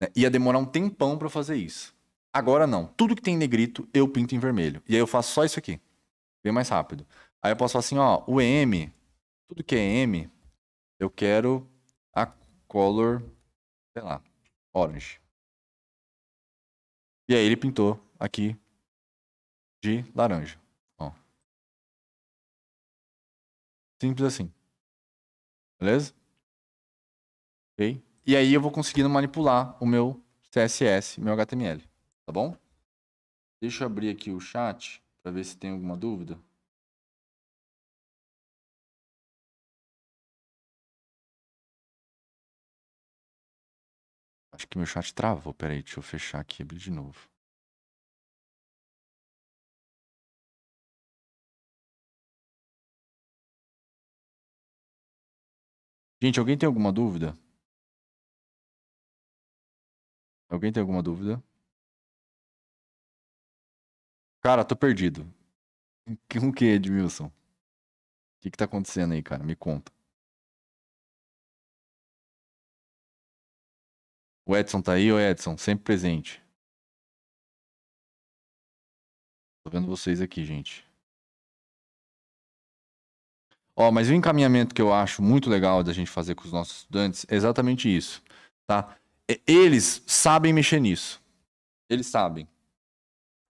Né? Ia demorar um tempão para fazer isso. Agora não. Tudo que tem em negrito, eu pinto em vermelho. E aí eu faço só isso aqui. Bem mais rápido. Aí eu posso falar assim, ó, o EM, tudo que é EM, eu quero a color, sei lá, orange. E aí ele pintou aqui de laranja. Ó. Simples assim. Beleza? Ok? E aí eu vou conseguindo manipular o meu CSS, meu HTML. Tá bom? Deixa eu abrir aqui o chat para ver se tem alguma dúvida. que meu chat travou. Peraí, deixa eu fechar aqui abrir de novo. Gente, alguém tem alguma dúvida? Alguém tem alguma dúvida? Cara, tô perdido. O que, Edmilson? O que, que tá acontecendo aí, cara? Me conta. O Edson tá aí, o Edson, sempre presente. Tô vendo vocês aqui, gente. Ó, mas o encaminhamento que eu acho muito legal da gente fazer com os nossos estudantes é exatamente isso, tá? Eles sabem mexer nisso. Eles sabem.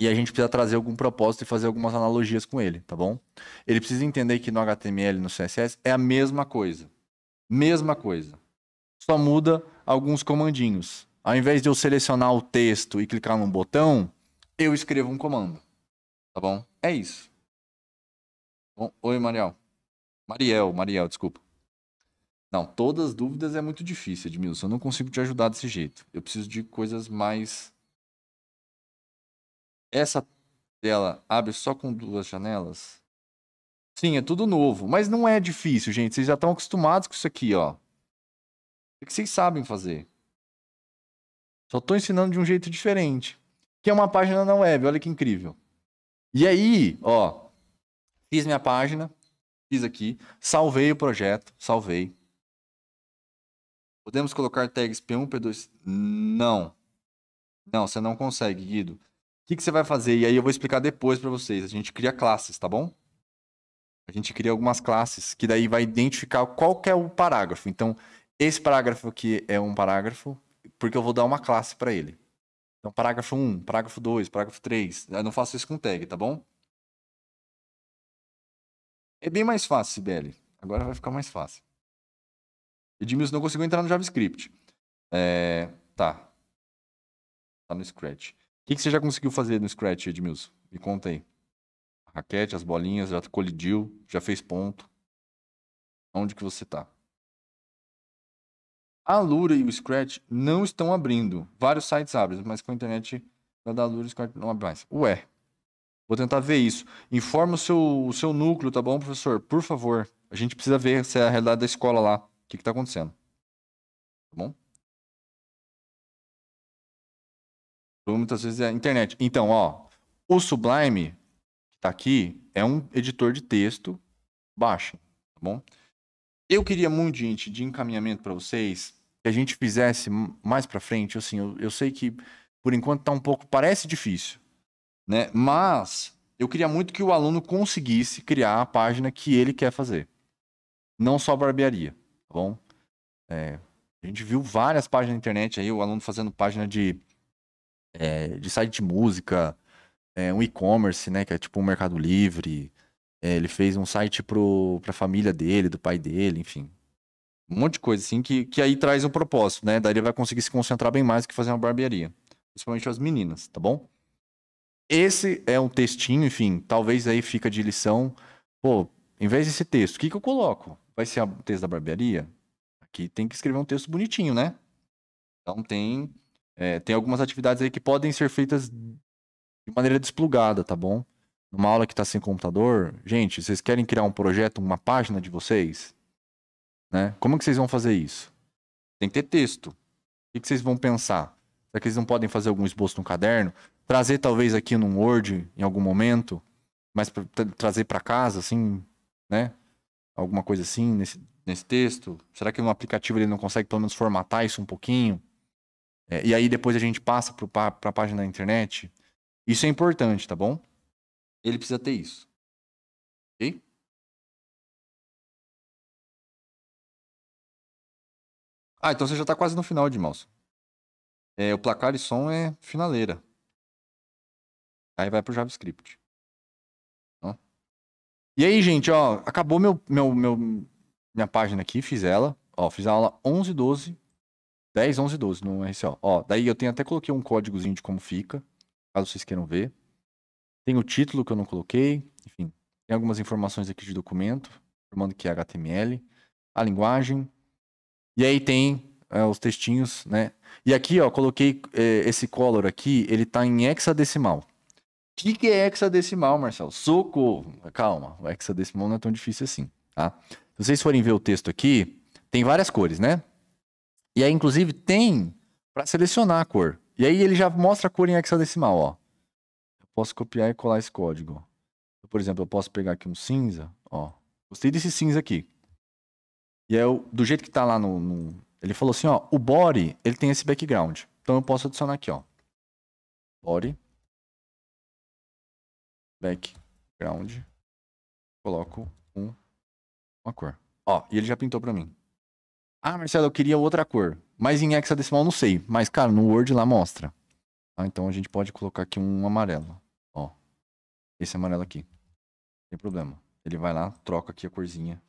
E a gente precisa trazer algum propósito e fazer algumas analogias com ele, tá bom? Ele precisa entender que no HTML e no CSS é a mesma coisa. Mesma coisa só muda alguns comandinhos. Ao invés de eu selecionar o texto e clicar num botão, eu escrevo um comando. Tá bom? É isso. Bom, oi, Mariel. Mariel, Mariel, desculpa. Não, todas as dúvidas é muito difícil, Edmilson. Eu não consigo te ajudar desse jeito. Eu preciso de coisas mais. Essa tela abre só com duas janelas? Sim, é tudo novo. Mas não é difícil, gente. Vocês já estão acostumados com isso aqui, ó. O que vocês sabem fazer? Só estou ensinando de um jeito diferente. Que é uma página na web, olha que incrível. E aí, ó, fiz minha página, fiz aqui, salvei o projeto, salvei. Podemos colocar tags P1, P2? Não. Não, você não consegue, Guido. O que, que você vai fazer? E aí eu vou explicar depois para vocês. A gente cria classes, tá bom? A gente cria algumas classes que daí vai identificar qual é o parágrafo. Então, esse parágrafo aqui é um parágrafo, porque eu vou dar uma classe para ele. Então, parágrafo 1, parágrafo 2, parágrafo 3. Eu não faço isso com tag, tá bom? É bem mais fácil, Sibeli. Agora vai ficar mais fácil. Edmilson não conseguiu entrar no JavaScript. É, tá. Tá no Scratch. O que, que você já conseguiu fazer no Scratch, Edmilson? Me conta aí. A raquete, as bolinhas, já colidiu, já fez ponto. Onde que você tá? A Lura e o Scratch não estão abrindo. Vários sites abrem, mas com a internet da Lura e o Scratch não abre mais. Ué, vou tentar ver isso. Informa o seu, o seu núcleo, tá bom, professor? Por favor. A gente precisa ver se é a realidade da escola lá. O que, que tá acontecendo. Tá bom? Muitas vezes é a internet. Então, ó, o Sublime, que está aqui, é um editor de texto. baixo. tá bom? Eu queria muito, gente, de encaminhamento para vocês que a gente fizesse mais para frente, assim, eu, eu, sei que por enquanto está um pouco, parece difícil, né? Mas eu queria muito que o aluno conseguisse criar a página que ele quer fazer. Não só barbearia, tá bom? É, a gente viu várias páginas na internet aí, o aluno fazendo página de, é, de site de música, é, um e-commerce, né? Que é tipo um mercado livre. É, ele fez um site para a família dele, do pai dele, enfim um monte de coisa assim que, que aí traz um propósito, né? Daí ele vai conseguir se concentrar bem mais que fazer uma barbearia, principalmente as meninas, tá bom? Esse é um textinho, enfim, talvez aí fica de lição. Pô, em vez desse texto, o que, que eu coloco? Vai ser o texto da barbearia? Aqui tem que escrever um texto bonitinho, né? Então tem, é, tem algumas atividades aí que podem ser feitas de maneira desplugada, tá bom? Numa aula que tá sem computador, gente, vocês querem criar um projeto, uma página de vocês? Né? Como é que vocês vão fazer isso? Tem que ter texto. O que vocês vão pensar? Será que eles não podem fazer algum esboço no caderno? Trazer talvez aqui num Word em algum momento, mas pra, trazer para casa, assim, né? Alguma coisa assim nesse, nesse texto? Será que no aplicativo ele não consegue pelo menos formatar isso um pouquinho? É, e aí depois a gente passa para a página da internet. Isso é importante, tá bom? Ele precisa ter isso. Ok? Ah, então você já tá quase no final, de mouse. É, o placar e som é finaleira. Aí vai pro JavaScript. Ó. E aí, gente, ó, acabou meu, meu, meu, minha página aqui, fiz ela. Ó, fiz a aula 11 12, 10, 11 12 no RCO. Ó, daí eu tenho até coloquei um códigozinho de como fica, caso vocês queiram ver. Tem o título que eu não coloquei, enfim. Tem algumas informações aqui de documento, informando que é HTML, a linguagem, e aí tem é, os textinhos, né? E aqui, ó, coloquei é, esse color aqui, ele tá em hexadecimal. O que, que é hexadecimal, Marcelo? Socorro! Calma, o hexadecimal não é tão difícil assim, tá? Se vocês forem ver o texto aqui, tem várias cores, né? E aí, inclusive, tem para selecionar a cor. E aí ele já mostra a cor em hexadecimal, ó. Eu posso copiar e colar esse código. Por exemplo, eu posso pegar aqui um cinza, ó. Gostei desse cinza aqui. E aí, eu, do jeito que tá lá no, no, Ele falou assim, ó, o body, ele tem esse background. Então eu posso adicionar aqui, ó. Body. Background. Coloco um, uma cor. Ó, e ele já pintou pra mim. Ah, Marcelo, eu queria outra cor. Mas em hexadecimal não sei. Mas, cara, no Word lá mostra. Ah, então a gente pode colocar aqui um amarelo. Ó. Esse amarelo aqui. Não tem problema. Ele vai lá, troca aqui a corzinha.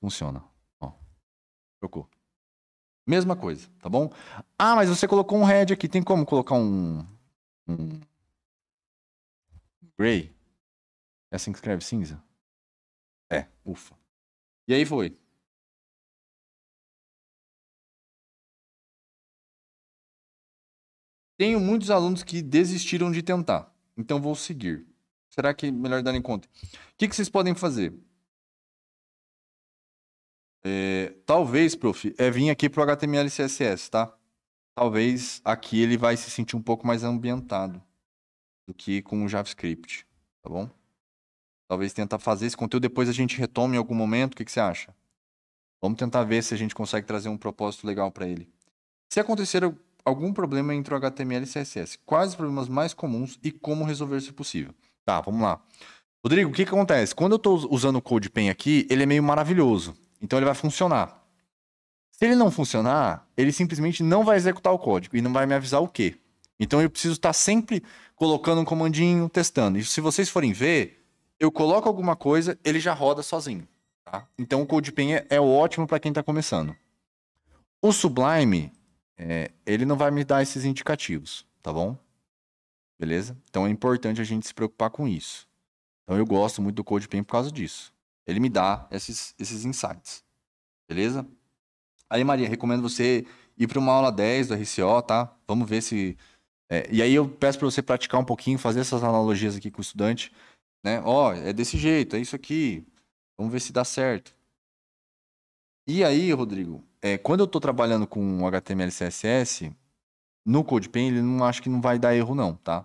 Funciona. Trocou. Mesma coisa, tá bom? Ah, mas você colocou um red aqui. Tem como colocar um. Um. Gray? É assim que escreve cinza? É, ufa. E aí foi. Tenho muitos alunos que desistiram de tentar. Então vou seguir. Será que é melhor dar em conta? O que, que vocês podem fazer? É, talvez, prof, é vir aqui pro HTML e CSS, tá? Talvez aqui ele vai se sentir um pouco mais ambientado do que com o JavaScript, tá bom? Talvez tentar fazer esse conteúdo, depois a gente retoma em algum momento, o que, que você acha? Vamos tentar ver se a gente consegue trazer um propósito legal para ele. Se acontecer algum problema entre o HTML e CSS, quais os problemas mais comuns e como resolver se possível? Tá, vamos lá. Rodrigo, o que, que acontece? Quando eu estou usando o CodePen aqui, ele é meio maravilhoso. Então ele vai funcionar. Se ele não funcionar, ele simplesmente não vai executar o código e não vai me avisar o quê. Então eu preciso estar tá sempre colocando um comandinho, testando. E se vocês forem ver, eu coloco alguma coisa, ele já roda sozinho. Tá? Então o CodePen é, é ótimo para quem está começando. O Sublime, é, ele não vai me dar esses indicativos, tá bom? Beleza? Então é importante a gente se preocupar com isso. Então eu gosto muito do CodePen por causa disso. Ele me dá esses, esses insights. Beleza? Aí, Maria, recomendo você ir para uma aula 10 do RCO, tá? Vamos ver se. É, e aí eu peço para você praticar um pouquinho, fazer essas analogias aqui com o estudante, né? Ó, é desse jeito, é isso aqui. Vamos ver se dá certo. E aí, Rodrigo, é, quando eu estou trabalhando com HTML CSS, no CodePen ele não acho que não vai dar erro não, tá?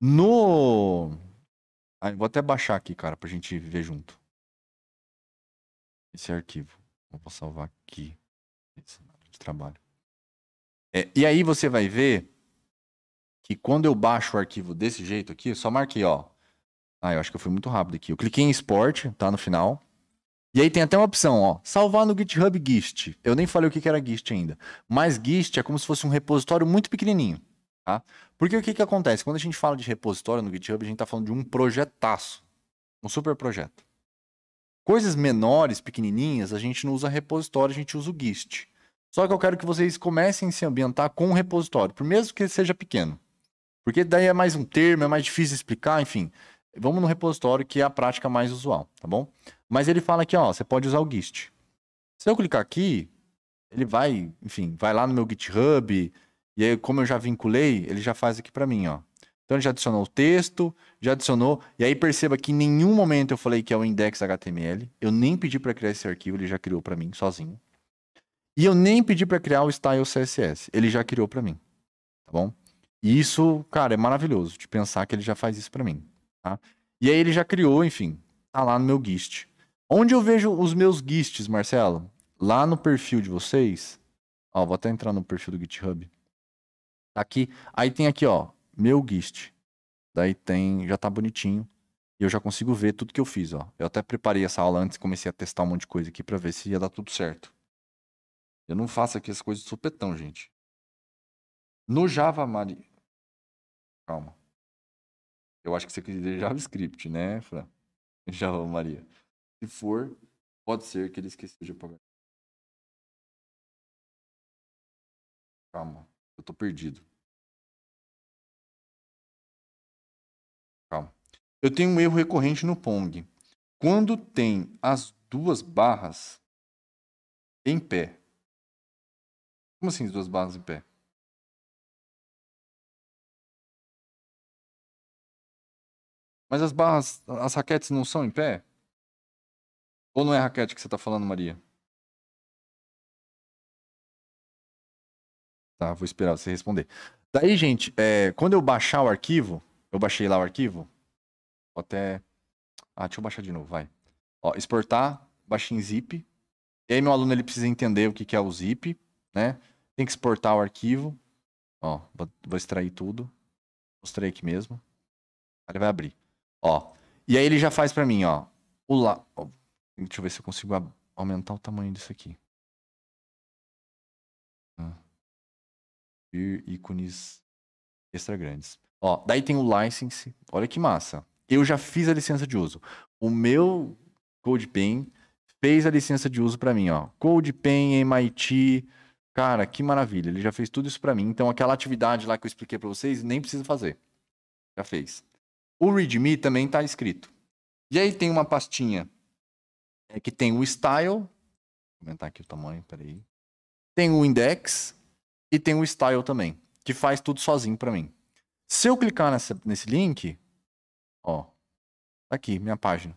No... Ah, vou até baixar aqui, cara, para a gente ver junto esse arquivo. Eu vou salvar aqui esse de trabalho. É, e aí você vai ver que quando eu baixo o arquivo desse jeito aqui, eu só marquei, ó. Ah, eu acho que eu fui muito rápido aqui. Eu cliquei em export, tá no final. E aí tem até uma opção, ó, salvar no GitHub Gist. Eu nem falei o que era Gist ainda, mas Gist é como se fosse um repositório muito pequenininho, tá? Porque o que que acontece? Quando a gente fala de repositório no GitHub, a gente tá falando de um projetaço, um super projeto. Coisas menores, pequenininhas, a gente não usa repositório, a gente usa o GIST. Só que eu quero que vocês comecem a se ambientar com o repositório, por mesmo que seja pequeno. Porque daí é mais um termo, é mais difícil explicar, enfim. Vamos no repositório, que é a prática mais usual, tá bom? Mas ele fala aqui, ó, você pode usar o GIST. Se eu clicar aqui, ele vai, enfim, vai lá no meu GitHub, e aí como eu já vinculei, ele já faz aqui para mim, ó. Então ele já adicionou o texto, já adicionou. E aí perceba que em nenhum momento eu falei que é o index HTML. Eu nem pedi para criar esse arquivo, ele já criou para mim sozinho. E eu nem pedi para criar o style CSS, ele já criou para mim. Tá bom? E isso, cara, é maravilhoso de pensar que ele já faz isso para mim, tá? E aí ele já criou, enfim, tá lá no meu gist. Onde eu vejo os meus gists, Marcelo? Lá no perfil de vocês. Ó, vou até entrar no perfil do GitHub. Tá aqui. Aí tem aqui, ó, meu GIST. Daí tem, já tá bonitinho. E eu já consigo ver tudo que eu fiz, ó. Eu até preparei essa aula antes, comecei a testar um monte de coisa aqui para ver se ia dar tudo certo. Eu não faço aqui as coisas de supetão, gente. No Java, Mari... Calma. Eu acho que você quis dizer JavaScript, né, Fran? Java Maria. Se for, pode ser que ele esqueceu de apagar. Calma, eu tô perdido. Eu tenho um erro recorrente no Pong. Quando tem as duas barras em pé. Como assim as duas barras em pé? Mas as barras, as raquetes não são em pé? Ou não é raquete que você está falando, Maria? Tá, vou esperar você responder. Daí, gente, é, quando eu baixar o arquivo, eu baixei lá o arquivo, até. Ah, deixa eu baixar de novo, vai. Ó, exportar, baixar em zip. E aí meu aluno ele precisa entender o que, que é o zip, né? Tem que exportar o arquivo. Ó, vou extrair tudo. Mostrei aqui mesmo. Ele vai abrir. Ó. E aí ele já faz para mim, ó. O lá. Ó, deixa eu ver se eu consigo aumentar o tamanho disso aqui. Hum. ícones extra grandes. Ó, daí tem o license. Olha que massa eu já fiz a licença de uso. O meu CodePen fez a licença de uso para mim, ó. CodePen, MIT, cara, que maravilha. Ele já fez tudo isso para mim. Então aquela atividade lá que eu expliquei para vocês, nem precisa fazer. Já fez. O README também está escrito. E aí tem uma pastinha é, que tem o style, vou aumentar aqui o tamanho, peraí. Tem o index e tem o style também, que faz tudo sozinho para mim. Se eu clicar nessa, nesse link, Ó. Tá aqui, minha página.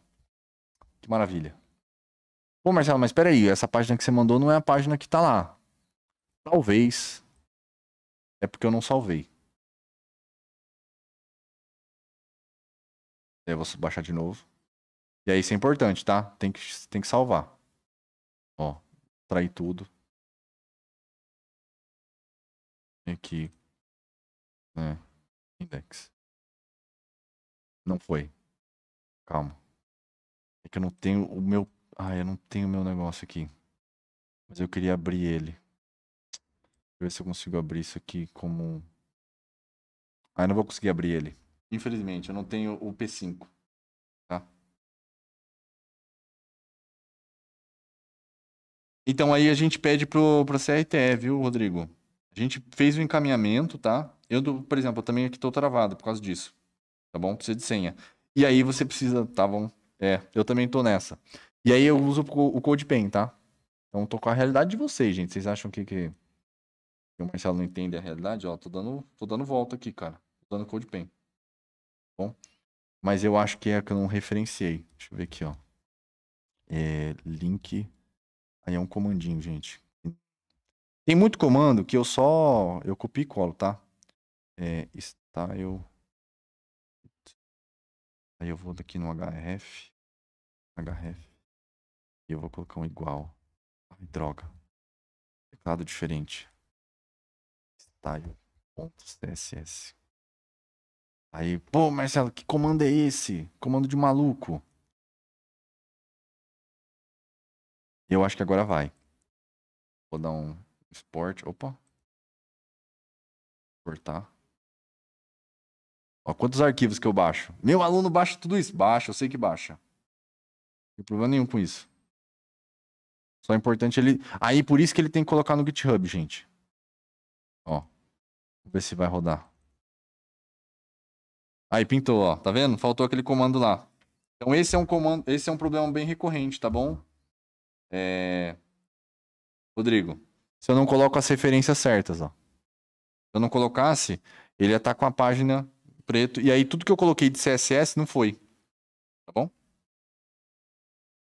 Que maravilha. Pô, Marcelo, mas espera aí, essa página que você mandou não é a página que tá lá. Talvez é porque eu não salvei. Aí é, eu vou baixar de novo. E aí isso é importante, tá? Tem que, tem que salvar. Ó, trair tudo. Aqui. Né? Index. Não foi. Calma. É que eu não tenho o meu. Ah, eu não tenho o meu negócio aqui. Mas eu queria abrir ele. Deixa eu ver se eu consigo abrir isso aqui como. Ah, eu não vou conseguir abrir ele. Infelizmente, eu não tenho o P5. Tá? Então aí a gente pede pro, pro CRTE, viu, Rodrigo? A gente fez o encaminhamento, tá? Eu, por exemplo, eu também aqui tô travado por causa disso tá bom? Precisa de senha. E aí você precisa, tá bom? É, eu também tô nessa. E aí eu uso o CodePen, tá? Então tô com a realidade de vocês, gente. Vocês acham que, que... que o Marcelo não entende a realidade? Ó, tô dando, tô dando volta aqui, cara. Tô dando CodePen. Tá bom? Mas eu acho que é a que eu não referenciei. Deixa eu ver aqui, ó. É, link. Aí é um comandinho, gente. Tem muito comando que eu só... Eu copio e colo, tá? É, style... Aí eu vou daqui no HF. HF. E eu vou colocar um igual. Ai, droga. Teclado diferente. Style.css. Aí, pô, Marcelo, que comando é esse? Comando de maluco. Eu acho que agora vai. Vou dar um export. Opa. Cortar. Ó, quantos arquivos que eu baixo? Meu aluno baixa tudo isso? Baixa, eu sei que baixa. Não tem problema nenhum com isso. Só é importante ele. Aí por isso que ele tem que colocar no GitHub, gente. Ó. Vamos ver se vai rodar. Aí pintou, ó. Tá vendo? Faltou aquele comando lá. Então esse é um comando, esse é um problema bem recorrente, tá bom? É... Rodrigo, se eu não coloco as referências certas, ó. Se eu não colocasse, ele ia estar tá com a página preto. E aí tudo que eu coloquei de CSS não foi. Tá bom?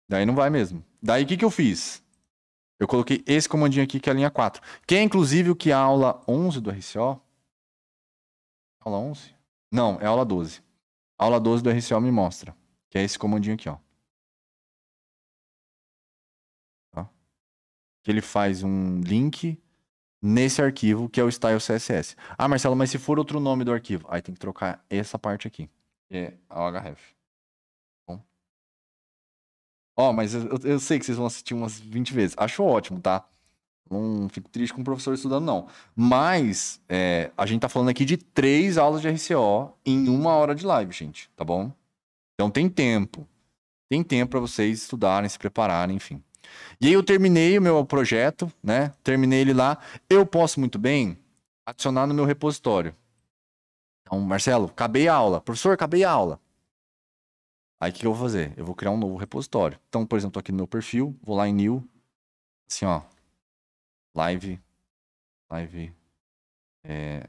Daí não vai mesmo. Daí o que, que eu fiz? Eu coloquei esse comandinho aqui, que é a linha 4. Que é, inclusive, o que a aula 11 do RCO. Aula 11? Não, é aula 12. A aula 12 do RCO me mostra. Que é esse comandinho aqui, ó. Tá? Que ele faz um link nesse arquivo que é o style CSS. Ah, Marcelo, mas se for outro nome do arquivo, aí tem que trocar essa parte aqui, que é o href. Ó, oh, mas eu, eu, sei que vocês vão assistir umas 20 vezes. Acho ótimo, tá? Não fico triste com o professor estudando, não. Mas é, a gente tá falando aqui de três aulas de RCO em uma hora de live, gente, tá bom? Então tem tempo. Tem tempo para vocês estudarem, se prepararem, enfim. E aí eu terminei o meu projeto, né? Terminei ele lá. Eu posso muito bem adicionar no meu repositório. Então, Marcelo, acabei a aula. Professor, acabei a aula. Aí o que eu vou fazer? Eu vou criar um novo repositório. Então, por exemplo, tô aqui no meu perfil, vou lá em new, assim, ó. Live, live, é,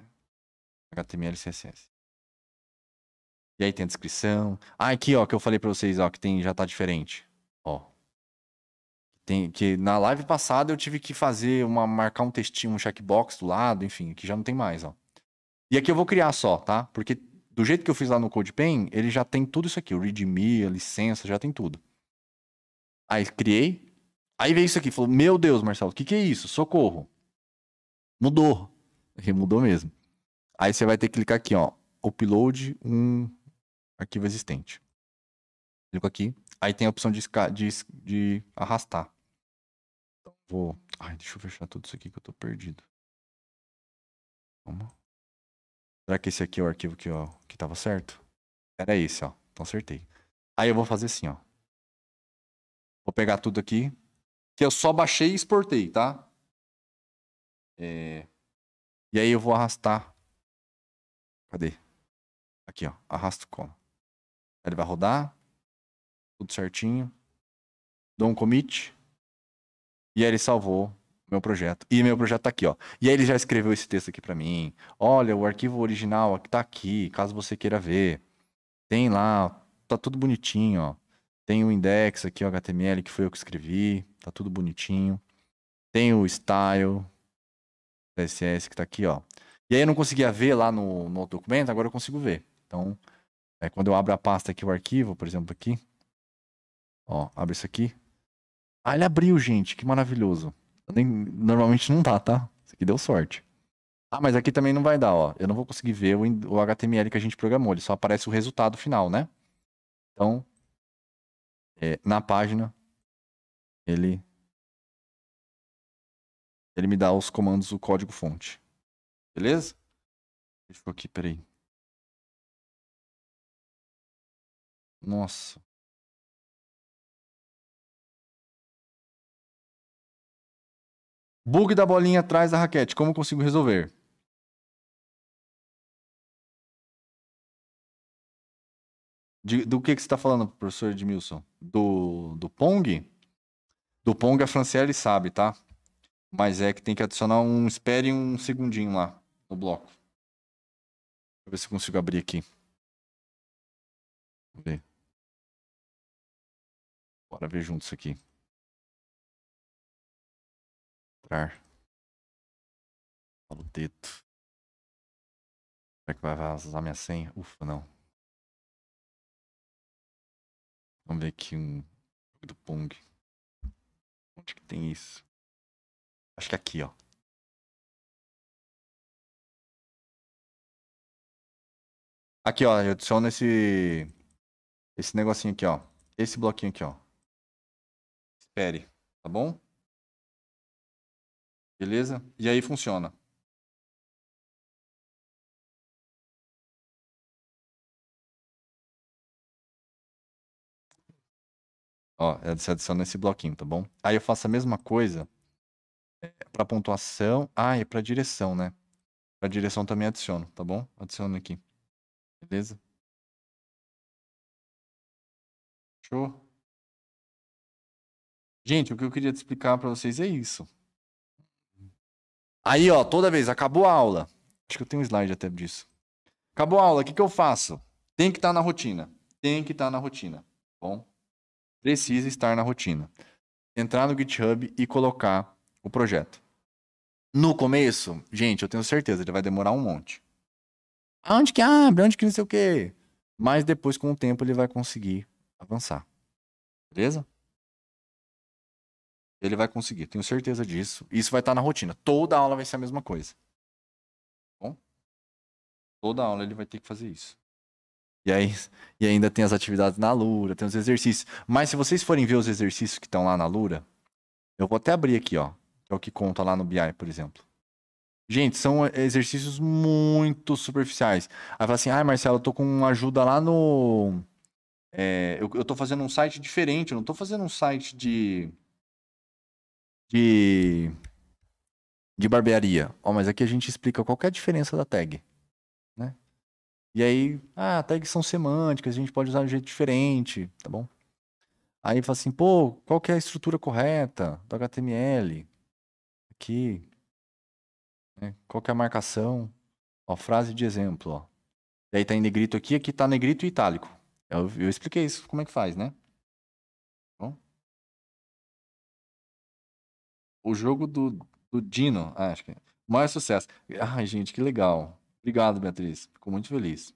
HTML, CSS. E aí tem a descrição. Ah, aqui, ó, que eu falei para vocês, ó, que tem, já tá diferente. Ó, tem que na live passada eu tive que fazer uma marcar um textinho, um checkbox do lado, enfim, que já não tem mais, ó. E aqui eu vou criar só, tá? Porque do jeito que eu fiz lá no CodePen, ele já tem tudo isso aqui, o readme, a licença, já tem tudo. Aí criei. Aí veio isso aqui, falou: "Meu Deus, Marcelo, o que que é isso? Socorro". Mudou. Aqui mudou mesmo. Aí você vai ter que clicar aqui, ó, upload um arquivo existente. Clico aqui, aí tem a opção de, de, de arrastar. Vou. Ai, deixa eu fechar tudo isso aqui que eu tô perdido. Calma. Será que esse aqui é o arquivo que, ó, que tava certo? Era esse, ó. Então acertei. Aí eu vou fazer assim, ó. Vou pegar tudo aqui. Que eu só baixei e exportei, tá? É... E aí eu vou arrastar. Cadê? Aqui, ó. Arrasto cola. Ele vai rodar. Tudo certinho. Dou um commit. E aí ele salvou meu projeto. E meu projeto tá aqui, ó. E aí ele já escreveu esse texto aqui para mim. Olha, o arquivo original tá aqui, caso você queira ver. Tem lá, tá tudo bonitinho, ó. Tem o index aqui, o HTML, que foi eu que escrevi. Tá tudo bonitinho. Tem o style CSS que tá aqui, ó. E aí eu não conseguia ver lá no, no documento, agora eu consigo ver. Então, é, quando eu abro a pasta aqui, o arquivo, por exemplo, aqui. Ó, abre isso aqui. Ah, ele abriu, gente. Que maravilhoso. Nem, normalmente não dá, tá? Isso aqui deu sorte. Ah, mas aqui também não vai dar, ó. Eu não vou conseguir ver o, o HTML que a gente programou. Ele só aparece o resultado final, né? Então, é, na página, ele... Ele me dá os comandos o código fonte. Beleza? Deixa ficou aqui, peraí. Nossa. Bug da bolinha atrás da raquete. Como consigo resolver? De, do que, que você está falando, professor Edmilson? Do, do Pong? Do Pong a Franciele sabe, tá? Mas é que tem que adicionar um espere um segundinho lá no bloco. Deixa eu ver se eu consigo abrir aqui. Vamos ver. Bora ver juntos aqui entrar. Fala o dedo. Será que vai vazar minha senha? Ufa, não. Vamos ver aqui um do Pong. Onde que tem isso? Acho que é aqui, ó. Aqui, ó, eu adiciono esse esse negocinho aqui, ó. Esse bloquinho aqui, ó. Espere, tá bom? Beleza? E aí funciona. Ó, você é se adiciona esse bloquinho, tá bom? Aí eu faço a mesma coisa é, para pontuação. Ah, e é para direção, né? Para direção também adiciono, tá bom? Adiciono aqui. Beleza? Show? Gente, o que eu queria te explicar para vocês é isso. Aí, ó, toda vez, acabou a aula. Acho que eu tenho um slide até disso. Acabou a aula, o que, que eu faço? Tem que estar tá na rotina. Tem que estar tá na rotina. Bom, precisa estar na rotina. Entrar no GitHub e colocar o projeto. No começo, gente, eu tenho certeza, ele vai demorar um monte. Aonde que abre? Onde que não sei o quê? Mas depois, com o tempo, ele vai conseguir avançar. Beleza? Ele vai conseguir, tenho certeza disso. Isso vai estar tá na rotina. Toda aula vai ser a mesma coisa. Bom? Toda aula ele vai ter que fazer isso. E, aí, e ainda tem as atividades na Lura, tem os exercícios. Mas se vocês forem ver os exercícios que estão lá na Lura, eu vou até abrir aqui, ó. Que é o que conta lá no BI, por exemplo. Gente, são eh, exercícios muito superficiais. Aí fala assim, ai ah, Marcelo, eu tô com ajuda lá no. É, eu, eu tô fazendo um site diferente, eu não tô fazendo um site de de, de barbearia. Ó, oh, mas aqui a gente explica qual é a diferença da tag, né? E aí, ah, tags são semânticas, a gente pode usar de um jeito diferente, tá bom? Aí fala assim, pô, qual que é a estrutura correta do HTML? Aqui. Né? Qual que é a marcação? Ó, frase de exemplo, ó. E aí tá em negrito aqui, aqui tá negrito e itálico. Eu, eu expliquei isso, como é que faz, né? O jogo do, do Dino, ah, acho que. É. Maior sucesso. Ai, gente, que legal. Obrigado, Beatriz. Fico muito feliz.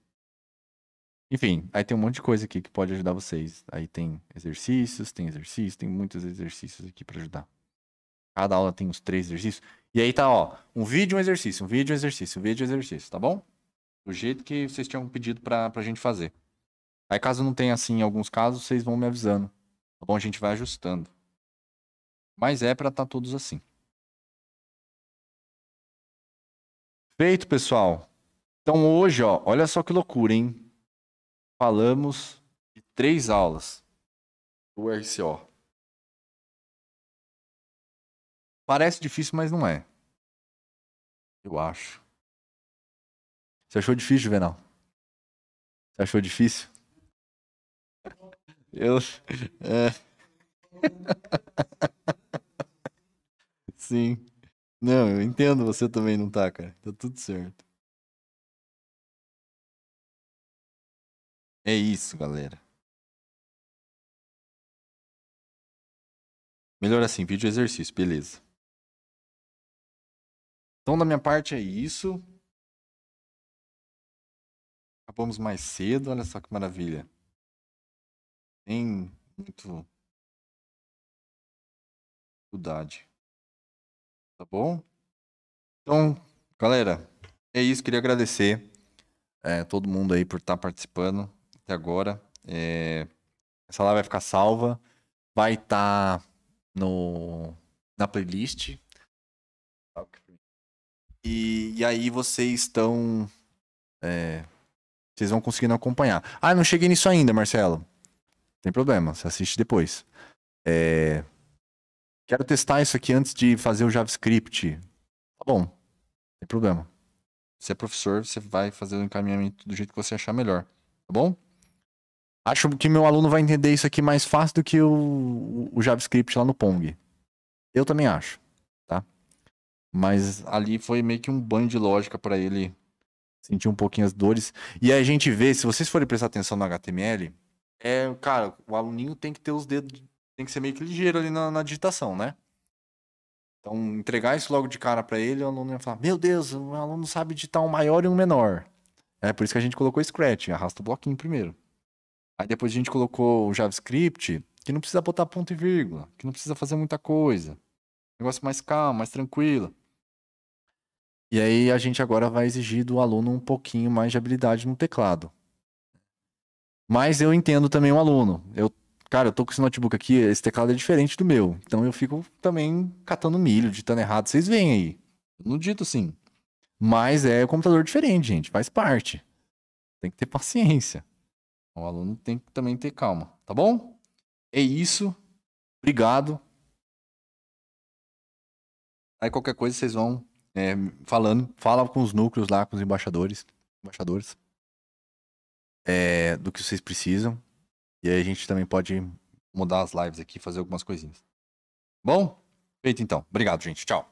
Enfim, aí tem um monte de coisa aqui que pode ajudar vocês. Aí tem exercícios, tem exercícios, tem muitos exercícios aqui para ajudar. Cada aula tem uns três exercícios. E aí tá, ó, um vídeo, um exercício, um vídeo, um exercício, um vídeo, um exercício, tá bom? Do jeito que vocês tinham pedido pra, pra gente fazer. Aí caso não tenha assim em alguns casos, vocês vão me avisando. Tá bom? A gente vai ajustando. Mas é para estar tá todos assim. Feito, pessoal. Então hoje, ó, olha só que loucura, hein? Falamos de três aulas do RCO. Parece difícil, mas não é. Eu acho. Você achou difícil, Venal? Você achou difícil? Eu. É. Sim. Não, eu entendo você também não tá, cara. Tá tudo certo. É isso, galera. Melhor assim, vídeo exercício, beleza. Então, da minha parte é isso. Acabamos mais cedo, olha só que maravilha. Tem muito. dificuldade. Tá bom? Então, galera, é isso. Queria agradecer é, todo mundo aí por estar tá participando até agora. É, essa live vai ficar salva. Vai estar tá no, na playlist. E, e aí vocês estão. É, vocês vão conseguindo acompanhar. Ah, não cheguei nisso ainda, Marcelo. Tem problema, você assiste depois. É, Quero testar isso aqui antes de fazer o JavaScript. Tá bom, não tem problema. Você é professor, você vai fazer o encaminhamento do jeito que você achar melhor, tá bom? Acho que meu aluno vai entender isso aqui mais fácil do que o, o JavaScript lá no Pong. Eu também acho, tá? Mas ali foi meio que um banho de lógica para ele sentir um pouquinho as dores. E aí a gente vê, se vocês forem prestar atenção no HTML, é, cara, o aluninho tem que ter os dedos tem que ser meio que ligeiro ali na, na digitação, né? Então, entregar isso logo de cara para ele, o aluno ia falar: Meu Deus, o aluno sabe digitar um maior e um menor. É por isso que a gente colocou Scratch, arrasta o bloquinho primeiro. Aí depois a gente colocou o JavaScript, que não precisa botar ponto e vírgula, que não precisa fazer muita coisa. Negócio mais calmo, mais tranquilo. E aí a gente agora vai exigir do aluno um pouquinho mais de habilidade no teclado. Mas eu entendo também o aluno. Eu cara, eu tô com esse notebook aqui, esse teclado é diferente do meu. Então eu fico também catando milho, ditando errado, vocês veem aí. Eu não dito assim. Mas é um computador diferente, gente, faz parte. Tem que ter paciência. O aluno tem que também ter calma, tá bom? É isso. Obrigado. Aí qualquer coisa vocês vão é, falando, fala com os núcleos lá, com os embaixadores, embaixadores é, do que vocês precisam. E aí a gente também pode mudar as lives aqui, fazer algumas coisinhas. Bom? Feito então. Obrigado, gente. Tchau.